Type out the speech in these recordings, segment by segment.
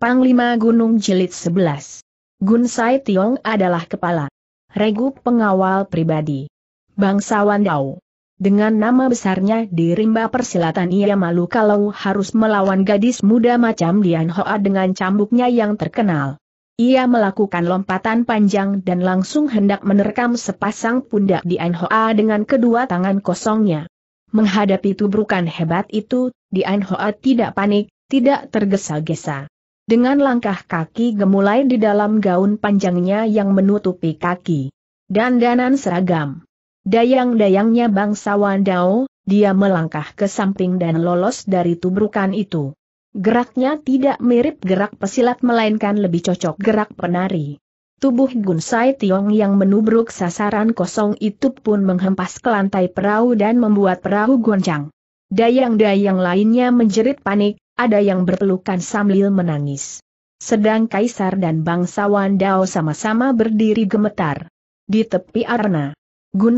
Panglima Gunung Jilid 11. Gun Sai Tiong adalah kepala. Regu pengawal pribadi. Bangsawan Dao. Dengan nama besarnya di rimba persilatan ia malu kalau harus melawan gadis muda macam Dian Hoa dengan cambuknya yang terkenal. Ia melakukan lompatan panjang dan langsung hendak menerkam sepasang pundak Dian Hoa dengan kedua tangan kosongnya. Menghadapi tubrukan hebat itu, Dian Hoa tidak panik, tidak tergesa-gesa dengan langkah kaki gemulai di dalam gaun panjangnya yang menutupi kaki. dan Dandanan seragam. Dayang-dayangnya bangsawan Dao, dia melangkah ke samping dan lolos dari tubrukan itu. Geraknya tidak mirip gerak pesilat melainkan lebih cocok gerak penari. Tubuh Gunsai Tiong yang menubruk sasaran kosong itu pun menghempas ke lantai perahu dan membuat perahu goncang. Dayang-dayang lainnya menjerit panik, ada yang berpelukan sambil menangis. Sedang Kaisar dan bangsawan Dao sama-sama berdiri gemetar. Di tepi arna,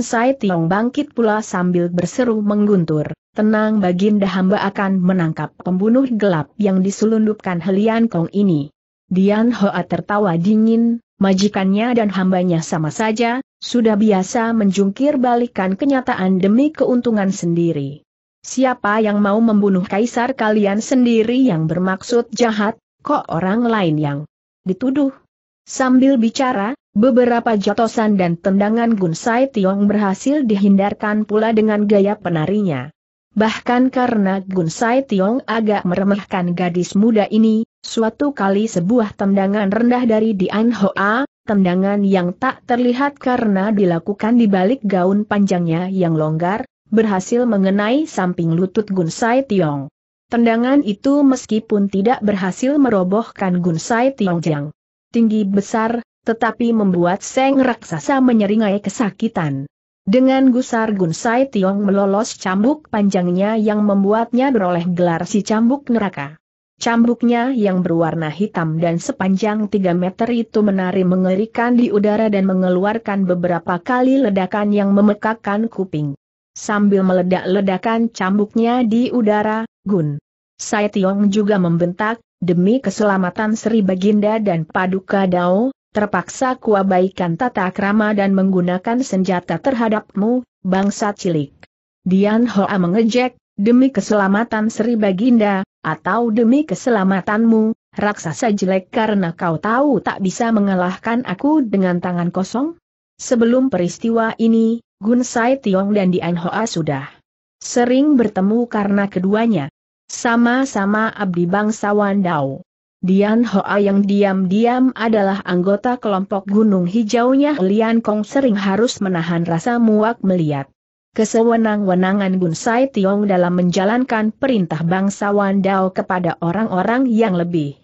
Sai Tiong bangkit pula sambil berseru mengguntur, tenang baginda hamba akan menangkap pembunuh gelap yang diselundupkan Helian Kong ini. Dian Hoa tertawa dingin, majikannya dan hambanya sama saja, sudah biasa menjungkir balikan kenyataan demi keuntungan sendiri. Siapa yang mau membunuh kaisar kalian sendiri yang bermaksud jahat, kok orang lain yang dituduh? Sambil bicara, beberapa jotosan dan tendangan Sai Tiong berhasil dihindarkan pula dengan gaya penarinya. Bahkan karena Sai Tiong agak meremehkan gadis muda ini, suatu kali sebuah tendangan rendah dari Dian Hoa, tendangan yang tak terlihat karena dilakukan di balik gaun panjangnya yang longgar, berhasil mengenai samping lutut Gun Sai Tiong. Tendangan itu meskipun tidak berhasil merobohkan Gun Sai Tiong Tiongjiang. Tinggi besar, tetapi membuat Seng Raksasa menyeringai kesakitan. Dengan gusar Gun Sai Tiong melolos cambuk panjangnya yang membuatnya beroleh gelar si cambuk neraka. Cambuknya yang berwarna hitam dan sepanjang 3 meter itu menari mengerikan di udara dan mengeluarkan beberapa kali ledakan yang memekakkan kuping. Sambil meledak-ledakan cambuknya di udara, Gun. Sai Tiong juga membentak, demi keselamatan Sri Baginda dan Paduka Dao, terpaksa kuabaikan tata krama dan menggunakan senjata terhadapmu, bangsa cilik. Dian Hoa mengejek, demi keselamatan Sri Baginda, atau demi keselamatanmu, raksasa jelek karena kau tahu tak bisa mengalahkan aku dengan tangan kosong? Sebelum peristiwa ini, Gun Sai Tiong dan Dian Hoa sudah sering bertemu karena keduanya sama-sama abdi bangsawan Dao. Dian Hoa yang diam-diam adalah anggota kelompok Gunung Hijaunya Lian Kong sering harus menahan rasa muak melihat kesewenang-wenangan Gun Sai Tiong dalam menjalankan perintah bangsawan Dao kepada orang-orang yang lebih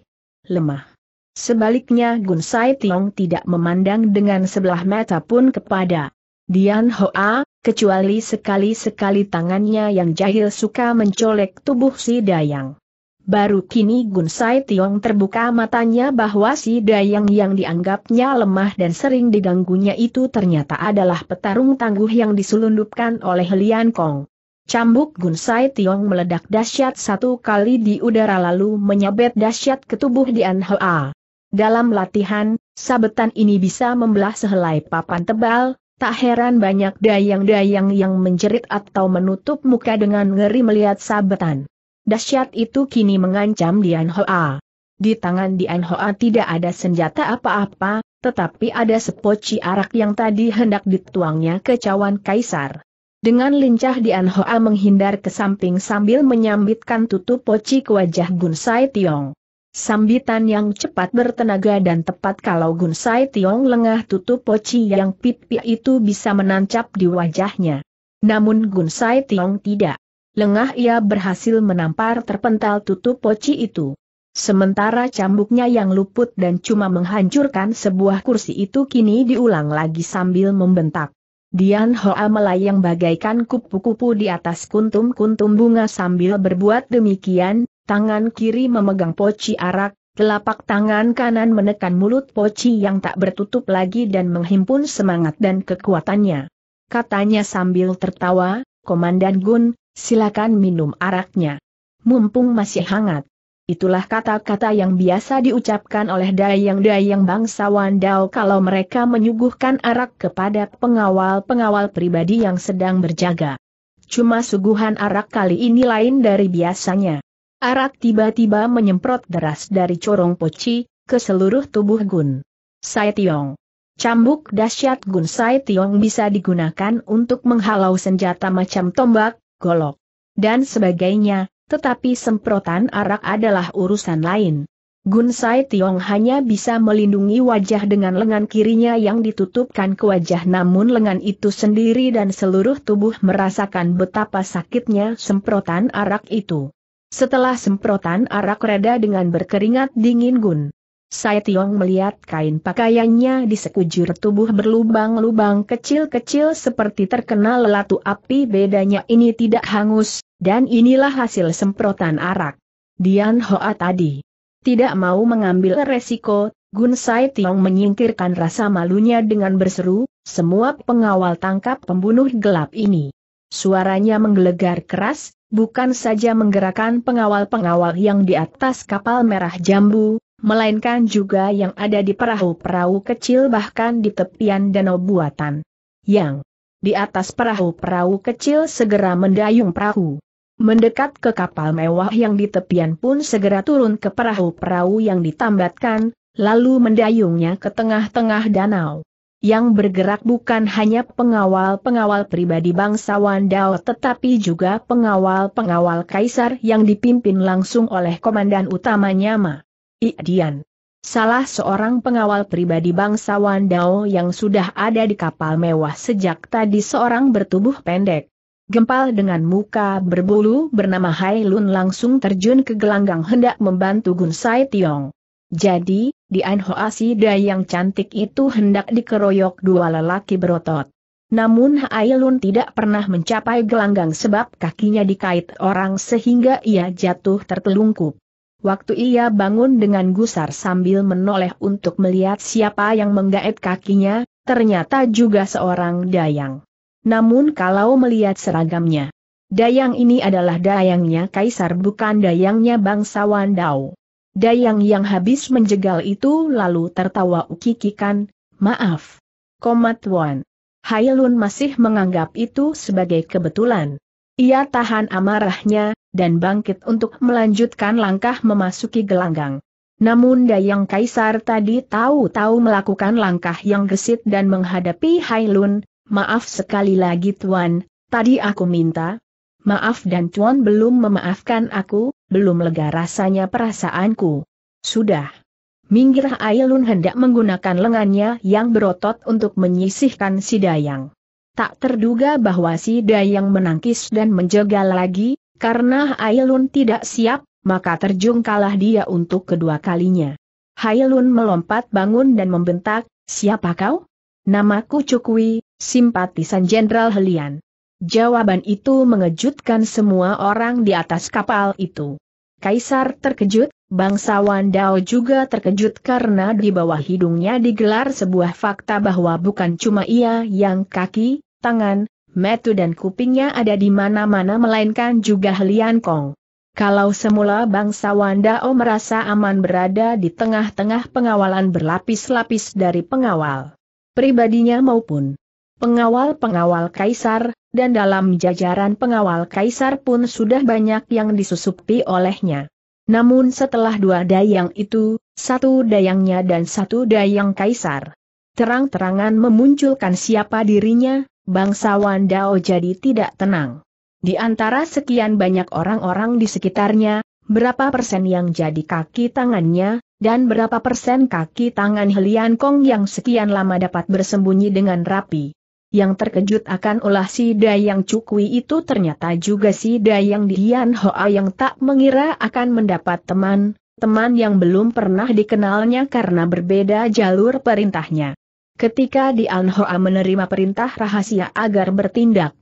lemah. Sebaliknya Gun Sai Tiong tidak memandang dengan sebelah mata pun kepada Dian Hoa, kecuali sekali-sekali tangannya yang jahil suka mencolek tubuh si Dayang. Baru kini Gun Sai Tiong terbuka matanya bahwa si Dayang yang dianggapnya lemah dan sering diganggunya itu ternyata adalah petarung tangguh yang diselundupkan oleh Lian Kong. Cambuk Gun Sai Tiong meledak dahsyat satu kali di udara lalu menyabet dahsyat ke tubuh Dian Hoa. Dalam latihan, sabetan ini bisa membelah sehelai papan tebal, Tak heran banyak dayang-dayang yang menjerit atau menutup muka dengan ngeri melihat sabetan. Dasyat itu kini mengancam Dian Hoa. Di tangan Dian Hoa tidak ada senjata apa-apa, tetapi ada sepoci arak yang tadi hendak dituangnya ke cawan kaisar. Dengan lincah Dian Hoa menghindar ke samping sambil menyambitkan tutup poci ke wajah Gun Sai Tiong. Sambitan yang cepat bertenaga dan tepat kalau Gun Sai Tiong lengah tutup poci yang pipi itu bisa menancap di wajahnya. Namun Gun Sai Tiong tidak. Lengah ia berhasil menampar terpental tutup poci itu. Sementara cambuknya yang luput dan cuma menghancurkan sebuah kursi itu kini diulang lagi sambil membentak. Dian Hoa melayang bagaikan kupu-kupu di atas kuntum-kuntum bunga sambil berbuat demikian, tangan kiri memegang poci arak, telapak tangan kanan menekan mulut poci yang tak bertutup lagi dan menghimpun semangat dan kekuatannya. Katanya sambil tertawa, Komandan Gun, silakan minum araknya. Mumpung masih hangat. Itulah kata-kata yang biasa diucapkan oleh dayang-dayang bangsawan Dao kalau mereka menyuguhkan arak kepada pengawal-pengawal pribadi yang sedang berjaga. Cuma suguhan arak kali ini lain dari biasanya. Arak tiba-tiba menyemprot deras dari corong poci, ke seluruh tubuh Gun. Sai Tiong. Cambuk dahsyat Gun Sai Tiong bisa digunakan untuk menghalau senjata macam tombak, golok, dan sebagainya, tetapi semprotan arak adalah urusan lain. Gun Sai Tiong hanya bisa melindungi wajah dengan lengan kirinya yang ditutupkan ke wajah namun lengan itu sendiri dan seluruh tubuh merasakan betapa sakitnya semprotan arak itu. Setelah semprotan arak reda dengan berkeringat dingin Gun. Sai Tiong melihat kain pakaiannya di sekujur tubuh berlubang-lubang kecil-kecil seperti terkena lelatu api bedanya ini tidak hangus, dan inilah hasil semprotan arak. Dian Hoa tadi. Tidak mau mengambil resiko, Gun Sai Tiong menyingkirkan rasa malunya dengan berseru, semua pengawal tangkap pembunuh gelap ini. Suaranya menggelegar keras, bukan saja menggerakkan pengawal-pengawal yang di atas kapal merah jambu, melainkan juga yang ada di perahu-perahu kecil bahkan di tepian danau buatan. Yang di atas perahu-perahu kecil segera mendayung perahu. Mendekat ke kapal mewah yang di tepian pun segera turun ke perahu-perahu yang ditambatkan, lalu mendayungnya ke tengah-tengah danau yang bergerak bukan hanya pengawal-pengawal pribadi bangsawan Dao tetapi juga pengawal-pengawal kaisar yang dipimpin langsung oleh komandan utamanya Ma. Idian. Salah seorang pengawal pribadi bangsawan Dao yang sudah ada di kapal mewah sejak tadi seorang bertubuh pendek. Gempal dengan muka berbulu bernama Hai Lun langsung terjun ke gelanggang hendak membantu Gun Sai Tiong. Jadi, di Dian Hoasida yang cantik itu hendak dikeroyok dua lelaki berotot. Namun Hailun tidak pernah mencapai gelanggang sebab kakinya dikait orang sehingga ia jatuh tertelungkup. Waktu ia bangun dengan gusar sambil menoleh untuk melihat siapa yang menggaet kakinya, ternyata juga seorang dayang. Namun kalau melihat seragamnya, dayang ini adalah dayangnya kaisar bukan dayangnya bangsawan Dao. Dayang yang habis menjegal itu lalu tertawa ukikikan, maaf. Komat Wan. Hailun masih menganggap itu sebagai kebetulan. Ia tahan amarahnya, dan bangkit untuk melanjutkan langkah memasuki gelanggang. Namun Dayang Kaisar tadi tahu-tahu melakukan langkah yang gesit dan menghadapi Hailun, maaf sekali lagi Tuan, tadi aku minta, maaf dan Tuan belum memaafkan aku, belum lega rasanya perasaanku. Sudah. Minggirah Ailun hendak menggunakan lengannya yang berotot untuk menyisihkan si Dayang. Tak terduga bahwa si Dayang menangkis dan menjegal lagi, karena Ailun tidak siap, maka terjung kalah dia untuk kedua kalinya. Ailun melompat bangun dan membentak, siapa kau? Namaku Cukwi, simpatisan Jenderal Helian. Jawaban itu mengejutkan semua orang di atas kapal itu. Kaisar terkejut, bangsawan Dao juga terkejut karena di bawah hidungnya digelar sebuah fakta bahwa bukan cuma ia yang kaki, tangan, metu dan kupingnya ada di mana-mana melainkan juga Helian Kong. Kalau semula bangsawan Dao merasa aman berada di tengah-tengah pengawalan berlapis-lapis dari pengawal pribadinya maupun pengawal-pengawal kaisar, dan dalam jajaran pengawal kaisar pun sudah banyak yang disusupi olehnya. Namun setelah dua dayang itu, satu dayangnya dan satu dayang kaisar terang-terangan memunculkan siapa dirinya, bangsawan Dao jadi tidak tenang. Di antara sekian banyak orang-orang di sekitarnya, berapa persen yang jadi kaki tangannya, dan berapa persen kaki tangan Helian Kong yang sekian lama dapat bersembunyi dengan rapi. Yang terkejut akan ulah si Dayang Cukui itu ternyata juga si Dayang Dian Hoa yang tak mengira akan mendapat teman, teman yang belum pernah dikenalnya karena berbeda jalur perintahnya. Ketika Dian Hoa menerima perintah rahasia agar bertindak,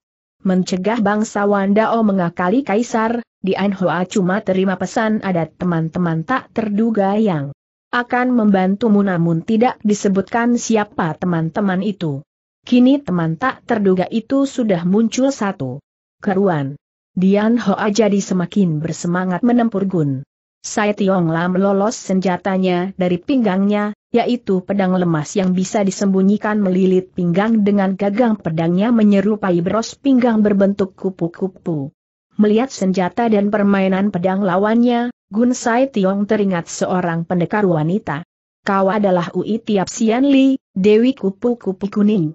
mencegah bangsa Wandao mengakali kaisar, Dian Hoa cuma terima pesan ada teman-teman tak terduga yang akan membantumu namun tidak disebutkan siapa teman-teman itu. Kini teman tak terduga itu sudah muncul satu. Keruan. Dian Hoa jadi semakin bersemangat menempur Gun. Sai Tiong Lam lolos senjatanya dari pinggangnya, yaitu pedang lemas yang bisa disembunyikan melilit pinggang dengan gagang pedangnya menyerupai bros pinggang berbentuk kupu-kupu. Melihat senjata dan permainan pedang lawannya, Gun Sai Tiong teringat seorang pendekar wanita. Kau adalah Ui Tiap Sian Li, Dewi Kupu-Kupu Kuning.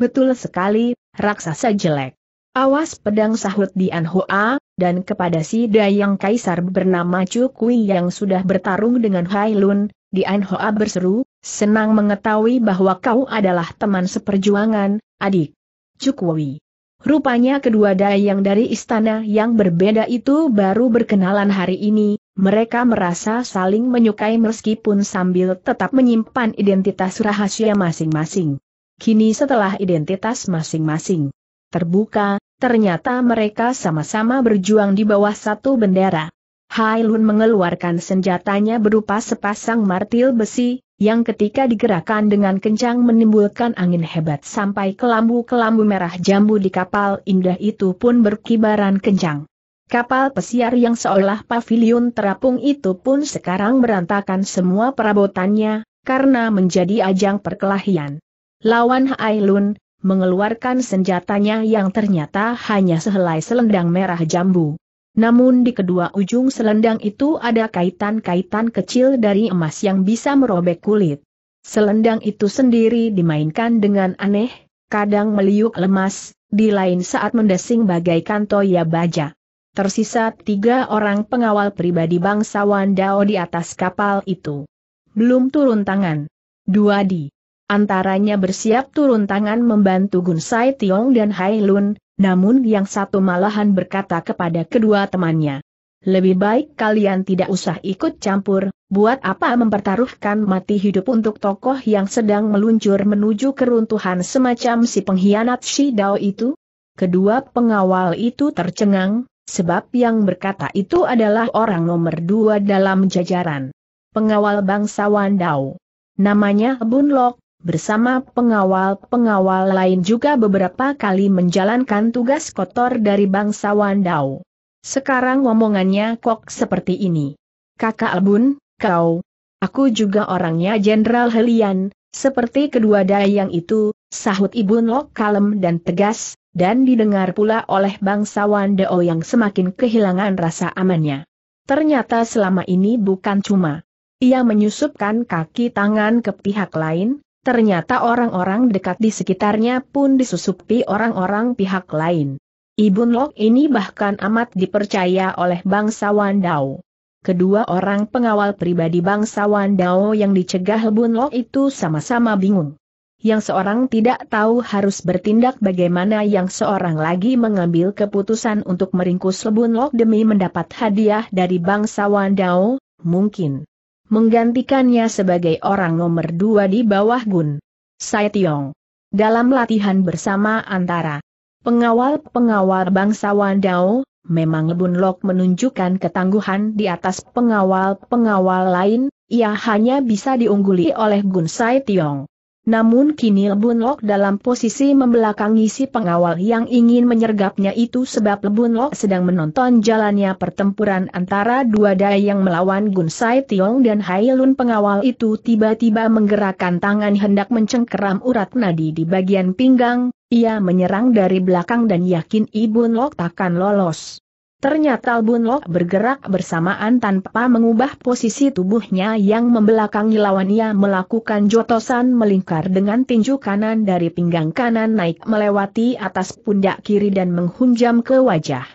Betul sekali, raksasa jelek. Awas pedang sahut di Hoa, dan kepada si Dayang Kaisar bernama Chu Kui yang sudah bertarung dengan Hai Lun, Dian Hoa berseru, senang mengetahui bahwa kau adalah teman seperjuangan, adik. Chu Kui. Rupanya kedua dayang dari istana yang berbeda itu baru berkenalan hari ini, mereka merasa saling menyukai meskipun sambil tetap menyimpan identitas rahasia masing-masing. Kini setelah identitas masing-masing terbuka, ternyata mereka sama-sama berjuang di bawah satu bendera. Hai Lun mengeluarkan senjatanya berupa sepasang martil besi, yang ketika digerakkan dengan kencang menimbulkan angin hebat sampai kelambu-kelambu merah jambu di kapal indah itu pun berkibaran kencang. Kapal pesiar yang seolah pavilion terapung itu pun sekarang berantakan semua perabotannya, karena menjadi ajang perkelahian. Lawan Hailun, mengeluarkan senjatanya yang ternyata hanya sehelai selendang merah jambu. Namun di kedua ujung selendang itu ada kaitan-kaitan kecil dari emas yang bisa merobek kulit. Selendang itu sendiri dimainkan dengan aneh, kadang meliuk lemas, di lain saat mendesing bagaikan toya baja. Tersisa tiga orang pengawal pribadi bangsawan Dao di atas kapal itu. Belum turun tangan. Dua di Antaranya bersiap turun tangan membantu Gun Sai Tiong dan Hai Lun, namun yang satu malahan berkata kepada kedua temannya. Lebih baik kalian tidak usah ikut campur, buat apa mempertaruhkan mati hidup untuk tokoh yang sedang meluncur menuju keruntuhan semacam si pengkhianat Shi Dao itu? Kedua pengawal itu tercengang, sebab yang berkata itu adalah orang nomor dua dalam jajaran. Pengawal bangsawan Dao. Namanya Bun Lok, bersama pengawal-pengawal lain juga beberapa kali menjalankan tugas kotor dari bangsawan Dao. Sekarang omongannya kok seperti ini. Kakak Albun, kau, aku juga orangnya Jenderal Helian, seperti kedua dayang itu, sahut Ibun Lok kalem dan tegas, dan didengar pula oleh bangsawan Dao yang semakin kehilangan rasa amannya. Ternyata selama ini bukan cuma ia menyusupkan kaki tangan ke pihak lain, Ternyata orang-orang dekat di sekitarnya pun disusupi orang-orang pihak lain. Ibun Lok ini bahkan amat dipercaya oleh bangsawan Dao. Kedua orang pengawal pribadi bangsawan Dao yang dicegah Ibun Lok itu sama-sama bingung. Yang seorang tidak tahu harus bertindak bagaimana yang seorang lagi mengambil keputusan untuk meringkus Lebun Lok demi mendapat hadiah dari bangsawan Dao, mungkin menggantikannya sebagai orang nomor dua di bawah Gun. Saitiong. Dalam latihan bersama antara pengawal-pengawal bangsawan Dao, memang Lebun Lok menunjukkan ketangguhan di atas pengawal-pengawal lain, ia hanya bisa diungguli oleh Gun Saitiong namun kini Lok dalam posisi membelakangi si pengawal yang ingin menyergapnya itu sebab Lok sedang menonton jalannya pertempuran antara dua daya yang melawan Sai Tiong dan Lun pengawal itu tiba-tiba menggerakkan tangan hendak mencengkeram urat nadi di bagian pinggang, ia menyerang dari belakang dan yakin Ibun Lok takkan lolos. Ternyata Lok bergerak bersamaan tanpa mengubah posisi tubuhnya yang membelakangi lawannya melakukan jotosan melingkar dengan tinju kanan dari pinggang kanan naik melewati atas pundak kiri dan menghunjam ke wajah.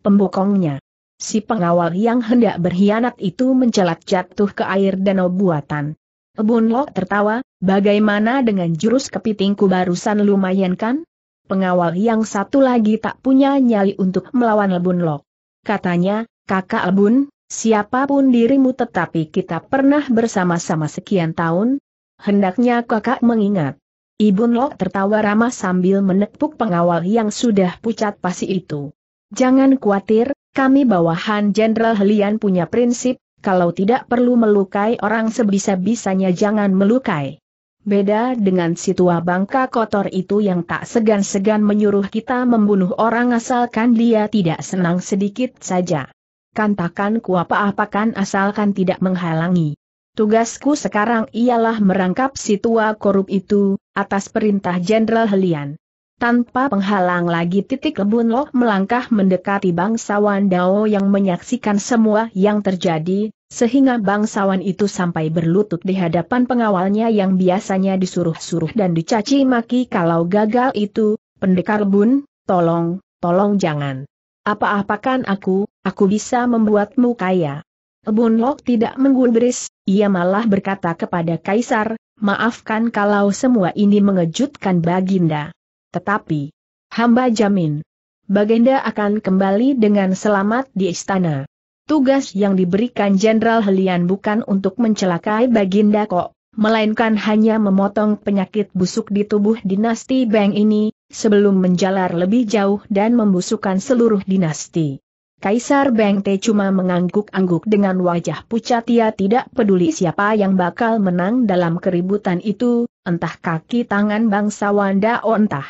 Pembokongnya. Si pengawal yang hendak berkhianat itu mencelat jatuh ke air danau buatan. Lok tertawa, bagaimana dengan jurus kepitingku barusan lumayan kan? Pengawal yang satu lagi tak punya nyali untuk melawan Lok katanya, kakak Abun, siapapun dirimu tetapi kita pernah bersama-sama sekian tahun, hendaknya kakak mengingat. Ibun Lok tertawa ramah sambil menepuk pengawal yang sudah pucat pasi itu. Jangan khawatir, kami bawahan Jenderal Helian punya prinsip, kalau tidak perlu melukai orang sebisa-bisanya jangan melukai. Beda dengan si tua bangka kotor itu yang tak segan-segan menyuruh kita membunuh orang asalkan dia tidak senang sedikit saja. Kantakan ku apa-apakan asalkan tidak menghalangi. Tugasku sekarang ialah merangkap si tua korup itu, atas perintah Jenderal Helian. Tanpa penghalang lagi titik lebun loh melangkah mendekati bangsawan Dao yang menyaksikan semua yang terjadi, sehingga bangsawan itu sampai berlutut di hadapan pengawalnya yang biasanya disuruh-suruh dan dicaci maki kalau gagal itu, pendekar bun, tolong, tolong jangan. Apa-apakan aku, aku bisa membuatmu kaya. Bun Lok tidak menggubris, ia malah berkata kepada Kaisar, maafkan kalau semua ini mengejutkan Baginda. Tetapi, hamba jamin, Baginda akan kembali dengan selamat di istana tugas yang diberikan Jenderal Helian bukan untuk mencelakai Baginda kok, melainkan hanya memotong penyakit busuk di tubuh dinasti Beng ini, sebelum menjalar lebih jauh dan membusukkan seluruh dinasti. Kaisar Beng Te cuma mengangguk-angguk dengan wajah pucat ia tidak peduli siapa yang bakal menang dalam keributan itu, entah kaki tangan bangsawan Wanda entah.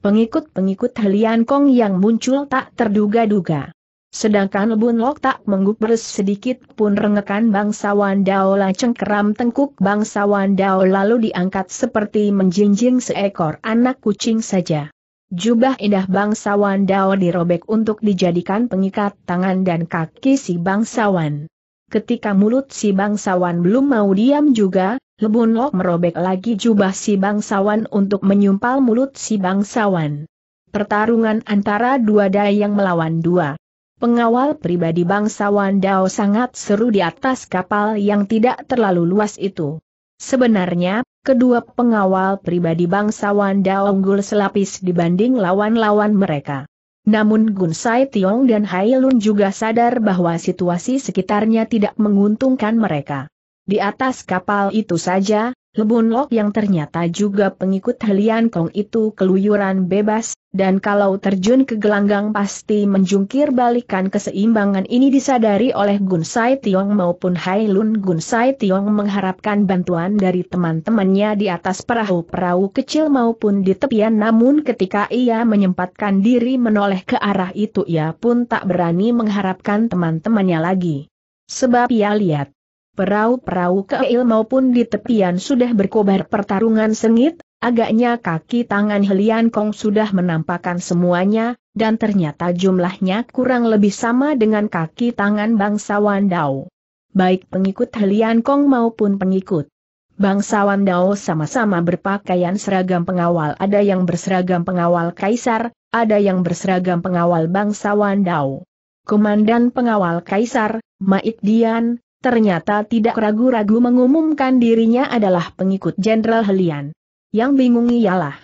Pengikut-pengikut Helian Kong yang muncul tak terduga-duga. Sedangkan Lebun Lok tak menggubres sedikit pun rengekan bangsawan Daola cengkeram tengkuk bangsawan Dao lalu diangkat seperti menjinjing seekor anak kucing saja. Jubah indah bangsawan Dao dirobek untuk dijadikan pengikat tangan dan kaki si bangsawan. Ketika mulut si bangsawan belum mau diam juga, Lebun Lok merobek lagi jubah si bangsawan untuk menyumpal mulut si bangsawan. Pertarungan antara dua dayang melawan dua. Pengawal pribadi bangsawan Dao sangat seru di atas kapal yang tidak terlalu luas itu. Sebenarnya, kedua pengawal pribadi bangsawan Dao unggul selapis dibanding lawan-lawan mereka. Namun Gun Sai Tiong dan Hai Lun juga sadar bahwa situasi sekitarnya tidak menguntungkan mereka. Di atas kapal itu saja, Lebun Lok yang ternyata juga pengikut Helian Kong itu keluyuran bebas, dan kalau terjun ke gelanggang pasti menjungkir balikan keseimbangan ini disadari oleh Gun Sai Tiong maupun Hai Lun Gun Sai Tiong mengharapkan bantuan dari teman-temannya di atas perahu-perahu kecil maupun di tepian namun ketika ia menyempatkan diri menoleh ke arah itu ia pun tak berani mengharapkan teman-temannya lagi. Sebab ia lihat, Perahu-perahu keil maupun di tepian sudah berkobar pertarungan sengit, agaknya kaki tangan Helian Kong sudah menampakkan semuanya, dan ternyata jumlahnya kurang lebih sama dengan kaki tangan bangsawan Dao. Baik pengikut Helian Kong maupun pengikut bangsawan Dao sama-sama berpakaian seragam pengawal ada yang berseragam pengawal kaisar, ada yang berseragam pengawal bangsawan Dao. Komandan pengawal kaisar, Maik Dian, ternyata tidak ragu-ragu mengumumkan dirinya adalah pengikut Jenderal Helian. Yang bingung ialah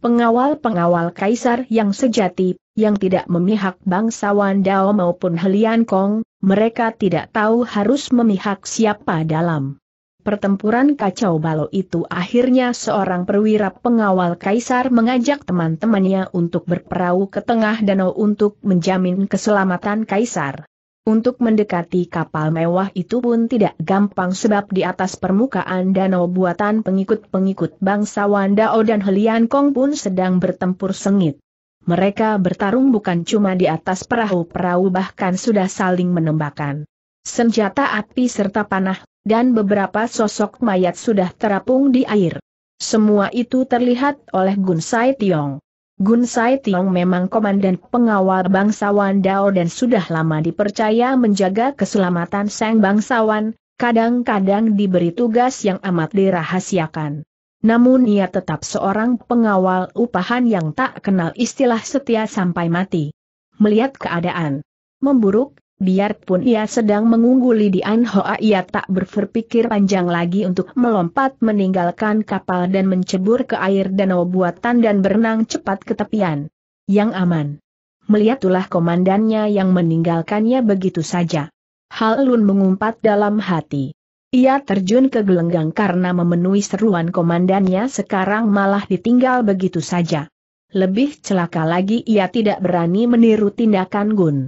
pengawal-pengawal kaisar yang sejati, yang tidak memihak bangsawan Dao maupun Helian Kong, mereka tidak tahu harus memihak siapa dalam pertempuran kacau balau itu akhirnya seorang perwira pengawal kaisar mengajak teman-temannya untuk berperahu ke tengah danau untuk menjamin keselamatan kaisar. Untuk mendekati kapal mewah itu pun tidak gampang sebab di atas permukaan danau buatan pengikut-pengikut bangsa Wandao dan Helian Kong pun sedang bertempur sengit. Mereka bertarung bukan cuma di atas perahu-perahu bahkan sudah saling menembakkan. Senjata api serta panah, dan beberapa sosok mayat sudah terapung di air. Semua itu terlihat oleh Gun Sai Tiong. Gun Sai Tiong memang komandan pengawal bangsawan Dao dan sudah lama dipercaya menjaga keselamatan sang bangsawan, kadang-kadang diberi tugas yang amat dirahasiakan. Namun ia tetap seorang pengawal upahan yang tak kenal istilah setia sampai mati. Melihat keadaan memburuk, Biarpun ia sedang mengungguli di Anhoa ia tak berpikir panjang lagi untuk melompat meninggalkan kapal dan mencebur ke air danau buatan dan berenang cepat ke tepian. Yang aman. Melihat komandannya yang meninggalkannya begitu saja. Hal Lun mengumpat dalam hati. Ia terjun ke gelenggang karena memenuhi seruan komandannya sekarang malah ditinggal begitu saja. Lebih celaka lagi ia tidak berani meniru tindakan Gun.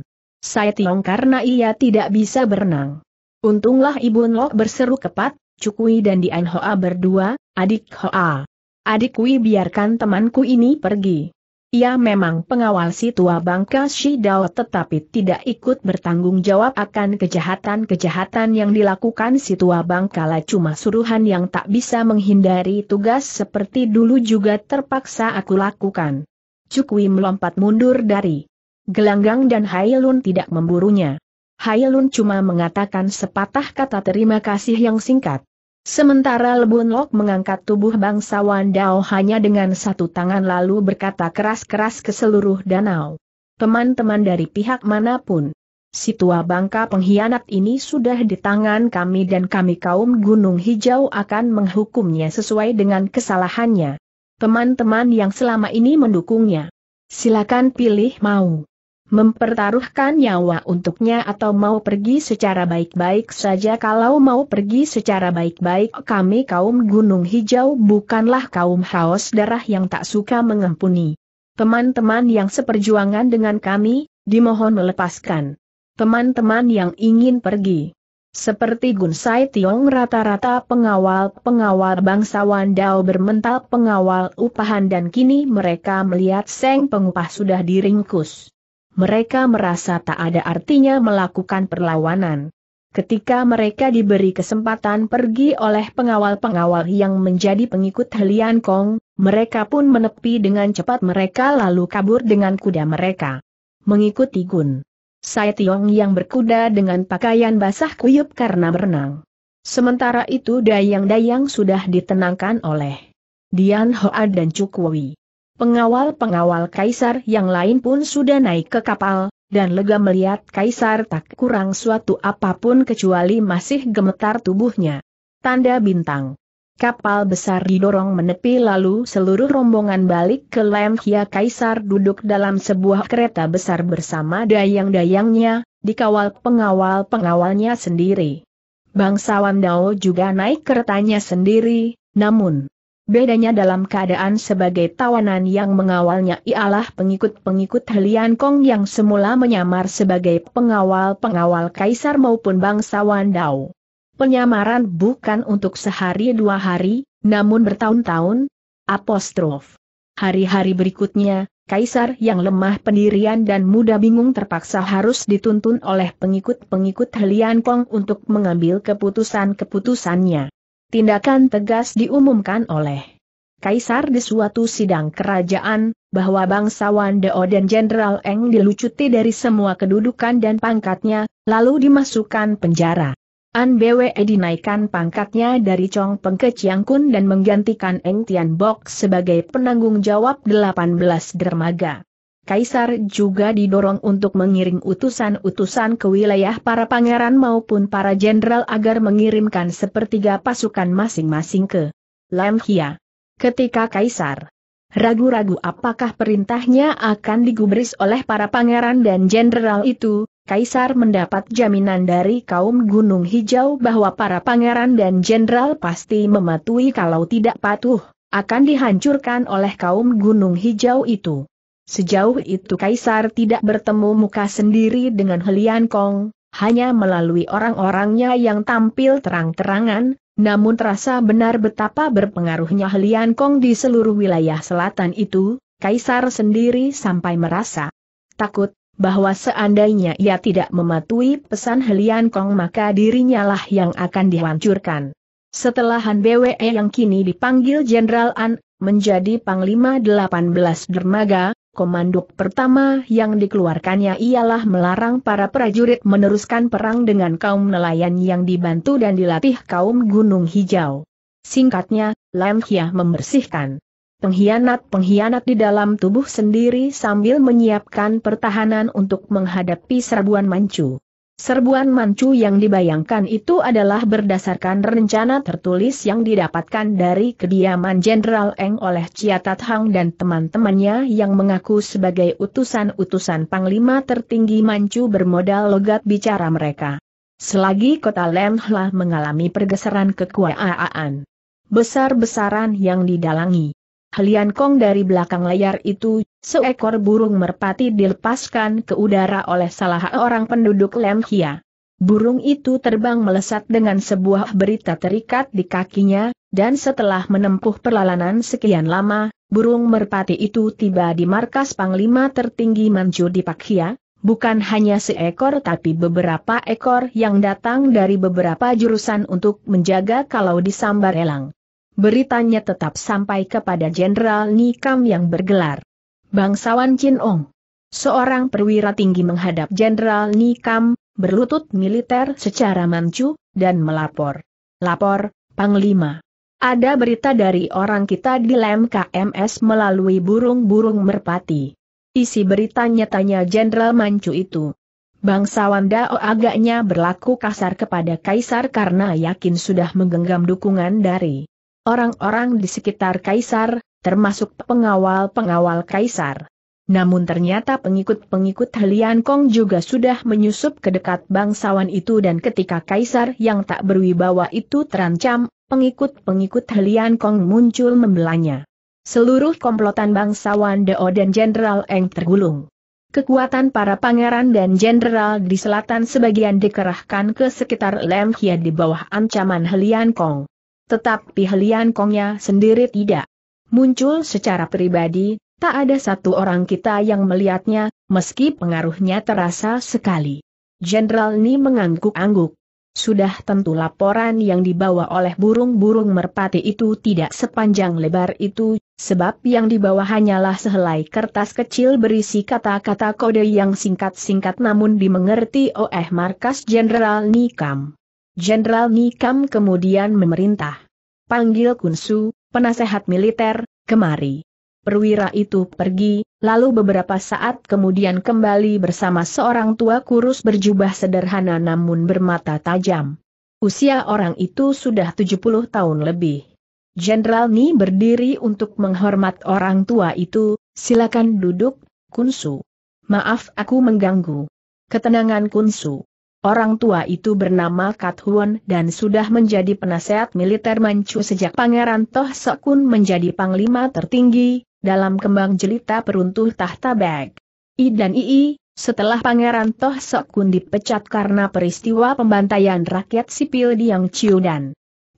Sai Tiong karena ia tidak bisa berenang. Untunglah Ibu Lo berseru kepat, Cukui dan Dian Hoa berdua, adik Hoa. Kui biarkan temanku ini pergi. Ia memang pengawal si tua bangka Dao, tetapi tidak ikut bertanggung jawab akan kejahatan-kejahatan yang dilakukan si tua lah cuma suruhan yang tak bisa menghindari tugas seperti dulu juga terpaksa aku lakukan. Cukui melompat mundur dari Gelanggang dan Hailun tidak memburunya. Hailun cuma mengatakan sepatah kata terima kasih yang singkat. Sementara Lebun Lok mengangkat tubuh bangsawan Dao hanya dengan satu tangan lalu berkata keras-keras ke seluruh danau. Teman-teman dari pihak manapun. Si tua bangka pengkhianat ini sudah di tangan kami dan kami kaum Gunung Hijau akan menghukumnya sesuai dengan kesalahannya. Teman-teman yang selama ini mendukungnya. Silakan pilih mau. Mempertaruhkan nyawa untuknya atau mau pergi secara baik-baik saja kalau mau pergi secara baik-baik kami kaum gunung hijau bukanlah kaum haus darah yang tak suka mengampuni. Teman-teman yang seperjuangan dengan kami, dimohon melepaskan. Teman-teman yang ingin pergi. Seperti Gun Sai Tiong rata-rata pengawal-pengawal bangsawan Dao bermental pengawal upahan dan kini mereka melihat Seng pengupah sudah diringkus mereka merasa tak ada artinya melakukan perlawanan. Ketika mereka diberi kesempatan pergi oleh pengawal-pengawal yang menjadi pengikut Helian Kong, mereka pun menepi dengan cepat mereka lalu kabur dengan kuda mereka. Mengikuti Gun. Sai Tiong yang berkuda dengan pakaian basah kuyup karena berenang. Sementara itu Dayang-Dayang sudah ditenangkan oleh Dian Hoa dan Cukwi. Pengawal-pengawal kaisar yang lain pun sudah naik ke kapal, dan lega melihat kaisar tak kurang suatu apapun kecuali masih gemetar tubuhnya. Tanda bintang. Kapal besar didorong menepi lalu seluruh rombongan balik ke Lemhia Kaisar duduk dalam sebuah kereta besar bersama dayang-dayangnya, dikawal pengawal-pengawalnya sendiri. Bangsawan Dao juga naik keretanya sendiri, namun, Bedanya dalam keadaan sebagai tawanan yang mengawalnya ialah pengikut-pengikut Helian Kong yang semula menyamar sebagai pengawal-pengawal kaisar maupun bangsawan Dao. Penyamaran bukan untuk sehari dua hari, namun bertahun-tahun, apostrof. Hari-hari berikutnya, kaisar yang lemah pendirian dan muda bingung terpaksa harus dituntun oleh pengikut-pengikut Helian Kong untuk mengambil keputusan-keputusannya tindakan tegas diumumkan oleh Kaisar di suatu sidang kerajaan, bahwa bangsawan Deo dan Jenderal Eng dilucuti dari semua kedudukan dan pangkatnya, lalu dimasukkan penjara. An Bwe dinaikkan pangkatnya dari Chong Peng ke Chiang Kun dan menggantikan Eng Tian Bok sebagai penanggung jawab 18 dermaga. Kaisar juga didorong untuk mengiring utusan-utusan ke wilayah para pangeran maupun para jenderal agar mengirimkan sepertiga pasukan masing-masing ke Lamhia. Ketika Kaisar ragu-ragu apakah perintahnya akan digubris oleh para pangeran dan jenderal itu, Kaisar mendapat jaminan dari kaum Gunung Hijau bahwa para pangeran dan jenderal pasti mematuhi kalau tidak patuh, akan dihancurkan oleh kaum Gunung Hijau itu. Sejauh itu Kaisar tidak bertemu muka sendiri dengan Helian Kong, hanya melalui orang-orangnya yang tampil terang-terangan, namun terasa benar betapa berpengaruhnya Helian Kong di seluruh wilayah selatan itu, Kaisar sendiri sampai merasa takut bahwa seandainya ia tidak mematuhi pesan Helian Kong maka dirinya lah yang akan dihancurkan. Setelah Han BWE yang kini dipanggil Jenderal An, menjadi Panglima 18 Dermaga, komanduk pertama yang dikeluarkannya ialah melarang para prajurit meneruskan perang dengan kaum nelayan yang dibantu dan dilatih kaum Gunung Hijau. Singkatnya, Lam Hiah membersihkan pengkhianat-pengkhianat di dalam tubuh sendiri sambil menyiapkan pertahanan untuk menghadapi serbuan mancu. Serbuan Manchu yang dibayangkan itu adalah berdasarkan rencana tertulis yang didapatkan dari kediaman Jenderal Eng oleh Chia Tat Hang dan teman-temannya yang mengaku sebagai utusan-utusan Panglima tertinggi Manchu bermodal logat bicara mereka. Selagi kota Lemhla mengalami pergeseran kekuasaan besar-besaran yang didalangi. Helian Kong dari belakang layar itu Seekor burung merpati dilepaskan ke udara oleh salah orang penduduk Lemhia. Burung itu terbang melesat dengan sebuah berita terikat di kakinya, dan setelah menempuh perjalanan sekian lama, burung merpati itu tiba di markas panglima tertinggi Manju di Pakhia, bukan hanya seekor tapi beberapa ekor yang datang dari beberapa jurusan untuk menjaga kalau disambar elang. Beritanya tetap sampai kepada Jenderal Nikam yang bergelar Bangsawan Chin Ong. Seorang perwira tinggi menghadap Jenderal Nikam, berlutut militer secara mancu, dan melapor. Lapor, Panglima. Ada berita dari orang kita di lem KMS melalui burung-burung merpati. Isi beritanya tanya Jenderal Mancu itu. Bangsawan Dao agaknya berlaku kasar kepada Kaisar karena yakin sudah menggenggam dukungan dari orang-orang di sekitar Kaisar, termasuk pengawal-pengawal kaisar. Namun ternyata pengikut-pengikut Helian Kong juga sudah menyusup ke dekat bangsawan itu dan ketika kaisar yang tak berwibawa itu terancam, pengikut-pengikut Helian Kong muncul membelanya. Seluruh komplotan bangsawan Deo dan Jenderal Eng tergulung. Kekuatan para pangeran dan jenderal di selatan sebagian dikerahkan ke sekitar Lemhia di bawah ancaman Helian Kong. Tetapi Helian Kongnya sendiri tidak muncul secara pribadi, tak ada satu orang kita yang melihatnya, meski pengaruhnya terasa sekali. Jenderal Ni mengangguk-angguk. Sudah tentu laporan yang dibawa oleh burung-burung merpati itu tidak sepanjang lebar itu, sebab yang dibawa hanyalah sehelai kertas kecil berisi kata-kata kode yang singkat-singkat namun dimengerti oleh markas Jenderal Nikam. Jenderal Nikam kemudian memerintah. Panggil Kunsu, penasehat militer, kemari. Perwira itu pergi, lalu beberapa saat kemudian kembali bersama seorang tua kurus berjubah sederhana namun bermata tajam. Usia orang itu sudah 70 tahun lebih. Jenderal Ni berdiri untuk menghormat orang tua itu, silakan duduk, Kunsu. Maaf aku mengganggu. Ketenangan Kunsu. Orang tua itu bernama Kat Huan dan sudah menjadi penasehat militer Manchu sejak Pangeran Toh Sekun menjadi panglima tertinggi, dalam kembang jelita peruntuh tahta bag. I dan II, setelah Pangeran Toh Sekun dipecat karena peristiwa pembantaian rakyat sipil di Yang dan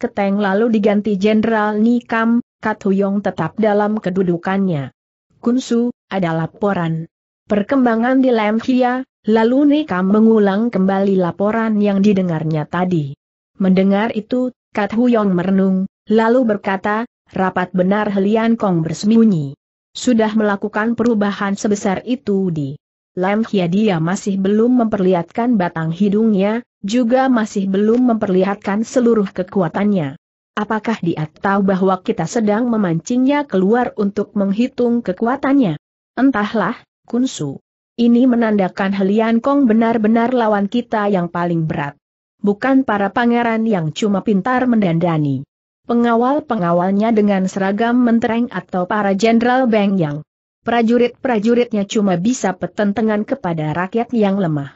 Keteng lalu diganti Jenderal Nikam, Huyong tetap dalam kedudukannya. Kunsu, ada laporan. Perkembangan di Lemhia, lalu Nika mengulang kembali laporan yang didengarnya tadi. Mendengar itu, Kat Huyong merenung, lalu berkata, rapat benar Helian Kong bersembunyi. Sudah melakukan perubahan sebesar itu di Lemhia dia masih belum memperlihatkan batang hidungnya, juga masih belum memperlihatkan seluruh kekuatannya. Apakah dia tahu bahwa kita sedang memancingnya keluar untuk menghitung kekuatannya? Entahlah, Kunsu. Ini menandakan Helian Kong benar-benar lawan kita yang paling berat. Bukan para pangeran yang cuma pintar mendandani. Pengawal-pengawalnya dengan seragam mentereng atau para jenderal Beng Yang. Prajurit-prajuritnya cuma bisa petentengan kepada rakyat yang lemah.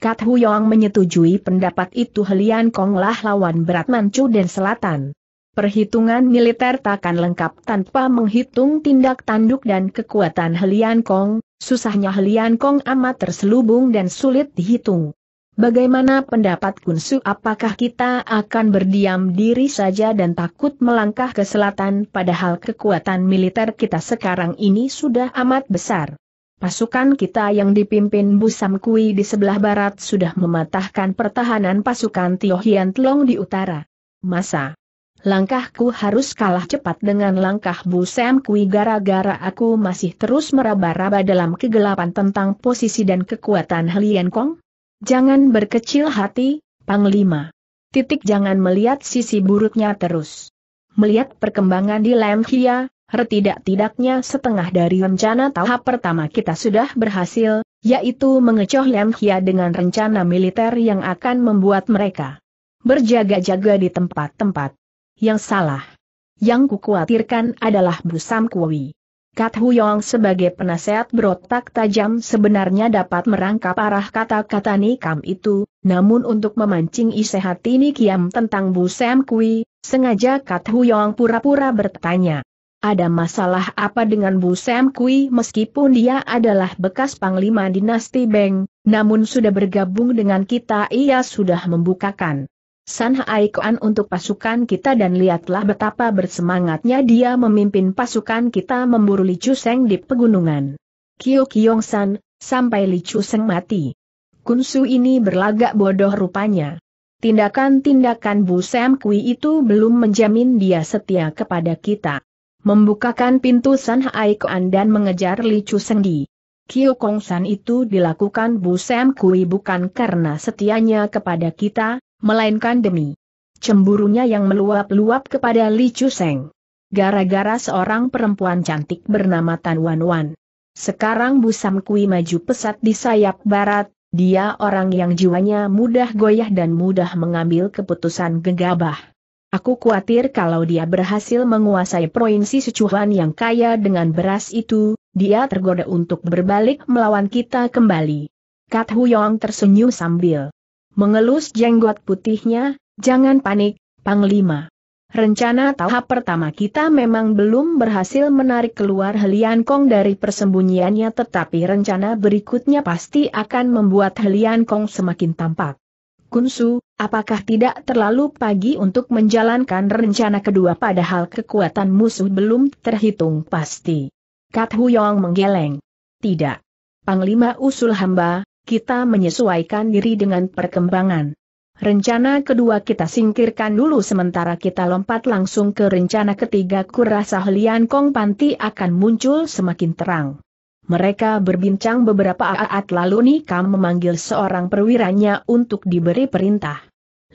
Kat Hu Huyong menyetujui pendapat itu Helian Kong lah lawan berat Manchu dan Selatan. Perhitungan militer takkan lengkap tanpa menghitung tindak tanduk dan kekuatan Helian Kong, Susahnya Helian Kong amat terselubung dan sulit dihitung. Bagaimana pendapat Kunsu apakah kita akan berdiam diri saja dan takut melangkah ke selatan padahal kekuatan militer kita sekarang ini sudah amat besar. Pasukan kita yang dipimpin Busam Kui di sebelah barat sudah mematahkan pertahanan pasukan Hian Tlong di utara. Masa Langkahku harus kalah cepat dengan langkah Bu Sam Kui gara-gara aku masih terus meraba-raba dalam kegelapan tentang posisi dan kekuatan Helian Kong. Jangan berkecil hati, Panglima. Titik jangan melihat sisi buruknya terus. Melihat perkembangan di Lam Hia, Retidak-tidaknya setengah dari rencana tahap pertama kita sudah berhasil, yaitu mengecoh Hia dengan rencana militer yang akan membuat mereka berjaga-jaga di tempat-tempat yang salah. Yang kukhawatirkan adalah Busam Kuwi. Kat Huyong sebagai penasehat berotak tajam sebenarnya dapat merangkap arah kata-kata Nikam itu, namun untuk memancing isi hati Nikiam tentang Bu Sam Kui, sengaja Kat Huyong pura-pura bertanya. Ada masalah apa dengan Bu Sam Kui meskipun dia adalah bekas panglima dinasti Beng, namun sudah bergabung dengan kita ia sudah membukakan San Haikuan untuk pasukan kita dan lihatlah betapa bersemangatnya dia memimpin pasukan kita memburu Li Chuseng di pegunungan. Kyo Kyong San, sampai Li Chuseng mati. Kunsu ini berlagak bodoh rupanya. Tindakan-tindakan Bu Sam Kui itu belum menjamin dia setia kepada kita. Membukakan pintu San Haikuan dan mengejar Li Chuseng di Kyo Kong San itu dilakukan Bu Sam Kui bukan karena setianya kepada kita, melainkan demi cemburunya yang meluap-luap kepada Li Chuseng. Gara-gara seorang perempuan cantik bernama Tan Wan Wan. Sekarang Busam Kui maju pesat di sayap barat, dia orang yang jiwanya mudah goyah dan mudah mengambil keputusan gegabah. Aku khawatir kalau dia berhasil menguasai provinsi Sichuan yang kaya dengan beras itu, dia tergoda untuk berbalik melawan kita kembali. Kat Huyong tersenyum sambil Mengelus jenggot putihnya, jangan panik, Panglima. Rencana tahap pertama kita memang belum berhasil menarik keluar Helian Kong dari persembunyiannya tetapi rencana berikutnya pasti akan membuat Helian Kong semakin tampak. Kunsu, apakah tidak terlalu pagi untuk menjalankan rencana kedua padahal kekuatan musuh belum terhitung pasti? Kat Huyong menggeleng. Tidak. Panglima usul hamba, kita menyesuaikan diri dengan perkembangan. Rencana kedua kita singkirkan dulu sementara kita lompat langsung ke rencana ketiga kurasa Helian Kong Panti akan muncul semakin terang. Mereka berbincang beberapa saat lalu Nikam memanggil seorang perwiranya untuk diberi perintah.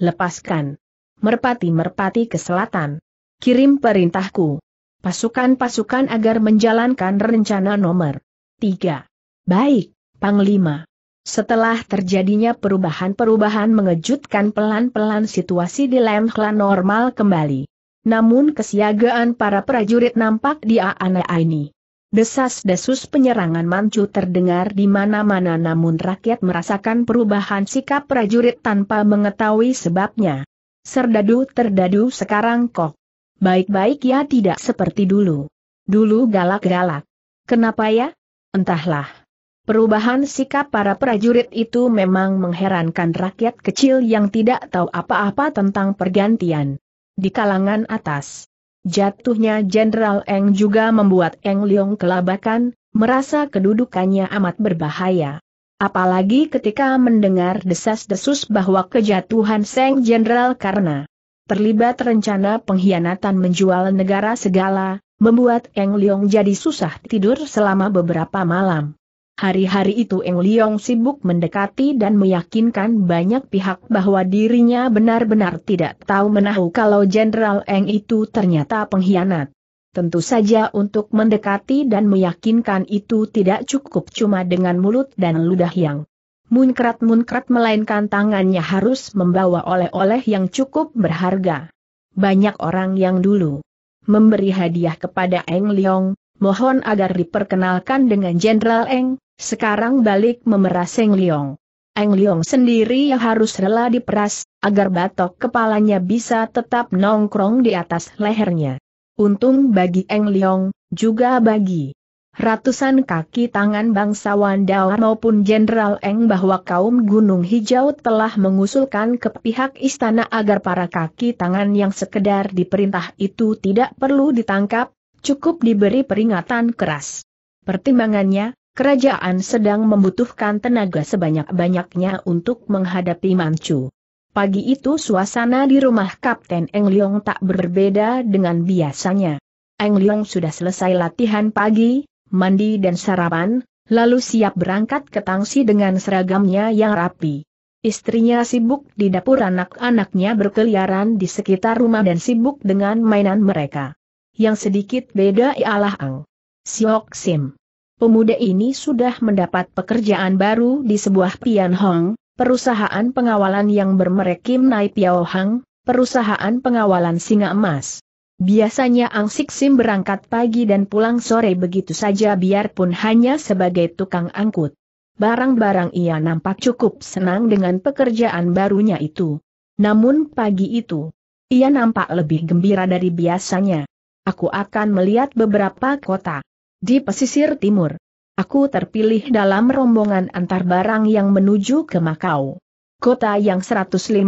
Lepaskan. Merpati-merpati ke selatan. Kirim perintahku. Pasukan-pasukan agar menjalankan rencana nomor 3. Baik, Panglima. Setelah terjadinya perubahan-perubahan mengejutkan pelan-pelan situasi di Lemhla normal kembali. Namun kesiagaan para prajurit nampak di Aana ini. Desas-desus penyerangan mancu terdengar di mana-mana namun rakyat merasakan perubahan sikap prajurit tanpa mengetahui sebabnya. Serdadu-terdadu sekarang kok. Baik-baik ya tidak seperti dulu. Dulu galak-galak. Kenapa ya? Entahlah. Perubahan sikap para prajurit itu memang mengherankan rakyat kecil yang tidak tahu apa-apa tentang pergantian. Di kalangan atas, jatuhnya Jenderal Eng juga membuat Eng Leong kelabakan, merasa kedudukannya amat berbahaya. Apalagi ketika mendengar desas-desus bahwa kejatuhan Seng Jenderal karena terlibat rencana pengkhianatan menjual negara segala, membuat Eng Leong jadi susah tidur selama beberapa malam. Hari-hari itu Eng Liong sibuk mendekati dan meyakinkan banyak pihak bahwa dirinya benar-benar tidak tahu menahu kalau Jenderal Eng itu ternyata pengkhianat. Tentu saja untuk mendekati dan meyakinkan itu tidak cukup cuma dengan mulut dan ludah yang munkrat-munkrat melainkan tangannya harus membawa oleh-oleh yang cukup berharga. Banyak orang yang dulu memberi hadiah kepada Eng Liong, mohon agar diperkenalkan dengan Jenderal Eng, sekarang balik memeras Eng Liong. Eng Liong sendiri yang harus rela diperas, agar batok kepalanya bisa tetap nongkrong di atas lehernya. Untung bagi Eng Liong, juga bagi ratusan kaki tangan bangsawan Dao maupun Jenderal Eng bahwa kaum Gunung Hijau telah mengusulkan ke pihak istana agar para kaki tangan yang sekedar diperintah itu tidak perlu ditangkap, cukup diberi peringatan keras. Pertimbangannya, kerajaan sedang membutuhkan tenaga sebanyak-banyaknya untuk menghadapi Manchu. Pagi itu suasana di rumah Kapten Eng Leong tak berbeda dengan biasanya. Eng Leong sudah selesai latihan pagi, mandi dan sarapan, lalu siap berangkat ke Tangsi dengan seragamnya yang rapi. Istrinya sibuk di dapur anak-anaknya berkeliaran di sekitar rumah dan sibuk dengan mainan mereka. Yang sedikit beda ialah Ang Siok Sim. Pemuda ini sudah mendapat pekerjaan baru di sebuah Pian Hong, perusahaan pengawalan yang bermerek Kim Nai Piao Hang, perusahaan pengawalan singa emas. Biasanya Ang Sik Sim berangkat pagi dan pulang sore begitu saja biarpun hanya sebagai tukang angkut. Barang-barang ia nampak cukup senang dengan pekerjaan barunya itu. Namun pagi itu, ia nampak lebih gembira dari biasanya. Aku akan melihat beberapa kota. Di pesisir timur, aku terpilih dalam rombongan antar barang yang menuju ke Makau. Kota yang 150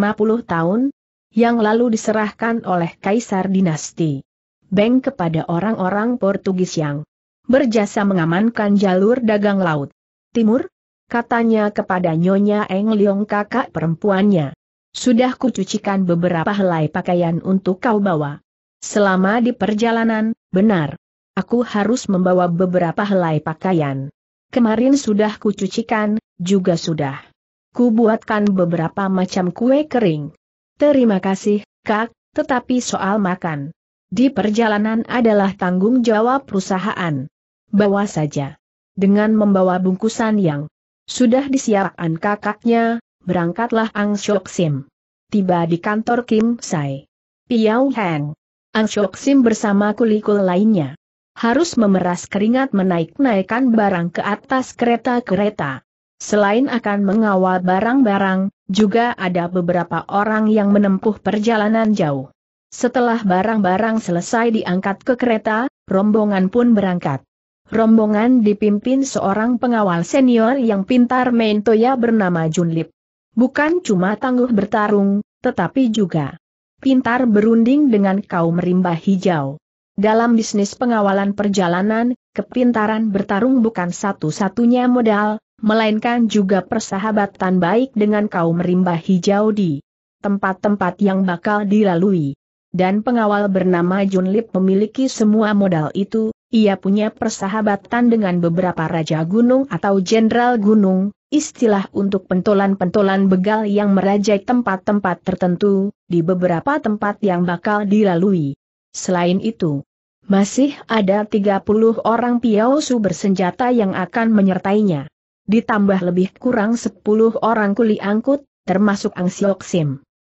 tahun, yang lalu diserahkan oleh Kaisar Dinasti. Beng kepada orang-orang Portugis yang berjasa mengamankan jalur dagang laut. Timur, katanya kepada Nyonya Eng Leong kakak perempuannya. Sudah kucucikan beberapa helai pakaian untuk kau bawa. Selama di perjalanan, benar. Aku harus membawa beberapa helai pakaian. Kemarin sudah kucucikan, juga sudah. Kubuatkan beberapa macam kue kering. Terima kasih, Kak, tetapi soal makan. Di perjalanan adalah tanggung jawab perusahaan. Bawa saja. Dengan membawa bungkusan yang sudah disiapkan kakaknya, berangkatlah Ang Shok Sim. Tiba di kantor Kim Sai. Piao Heng. Anshok Sim bersama kulikul lainnya. Harus memeras keringat menaik-naikkan barang ke atas kereta-kereta. Selain akan mengawal barang-barang, juga ada beberapa orang yang menempuh perjalanan jauh. Setelah barang-barang selesai diangkat ke kereta, rombongan pun berangkat. Rombongan dipimpin seorang pengawal senior yang pintar main toya bernama Junlip. Bukan cuma tangguh bertarung, tetapi juga pintar berunding dengan kaum rimba hijau. Dalam bisnis pengawalan perjalanan, kepintaran bertarung bukan satu-satunya modal, melainkan juga persahabatan baik dengan kaum rimba hijau di tempat-tempat yang bakal dilalui. Dan pengawal bernama Jun Lip memiliki semua modal itu, ia punya persahabatan dengan beberapa raja gunung atau jenderal gunung, istilah untuk pentolan-pentolan begal yang merajai tempat-tempat tertentu, di beberapa tempat yang bakal dilalui. Selain itu, masih ada 30 orang piausu bersenjata yang akan menyertainya. Ditambah lebih kurang 10 orang kuli angkut, termasuk Ang Sim.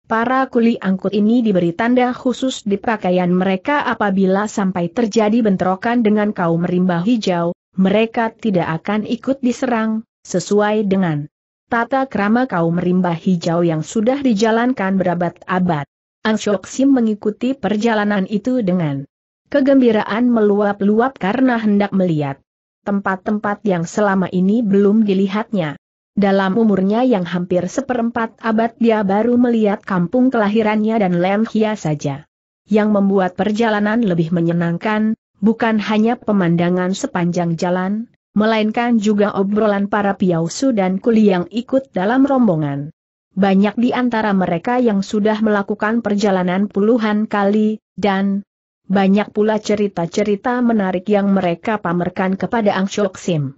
Para kuli angkut ini diberi tanda khusus di pakaian mereka apabila sampai terjadi bentrokan dengan kaum rimba hijau, mereka tidak akan ikut diserang, Sesuai dengan tata krama kaum rimba hijau yang sudah dijalankan berabad-abad. Anshok Sim mengikuti perjalanan itu dengan kegembiraan meluap-luap karena hendak melihat tempat-tempat yang selama ini belum dilihatnya. Dalam umurnya yang hampir seperempat abad dia baru melihat kampung kelahirannya dan Lemhia saja. Yang membuat perjalanan lebih menyenangkan, bukan hanya pemandangan sepanjang jalan, melainkan juga obrolan para piausu dan kuli yang ikut dalam rombongan. Banyak di antara mereka yang sudah melakukan perjalanan puluhan kali, dan banyak pula cerita-cerita menarik yang mereka pamerkan kepada Ang Shok Sim.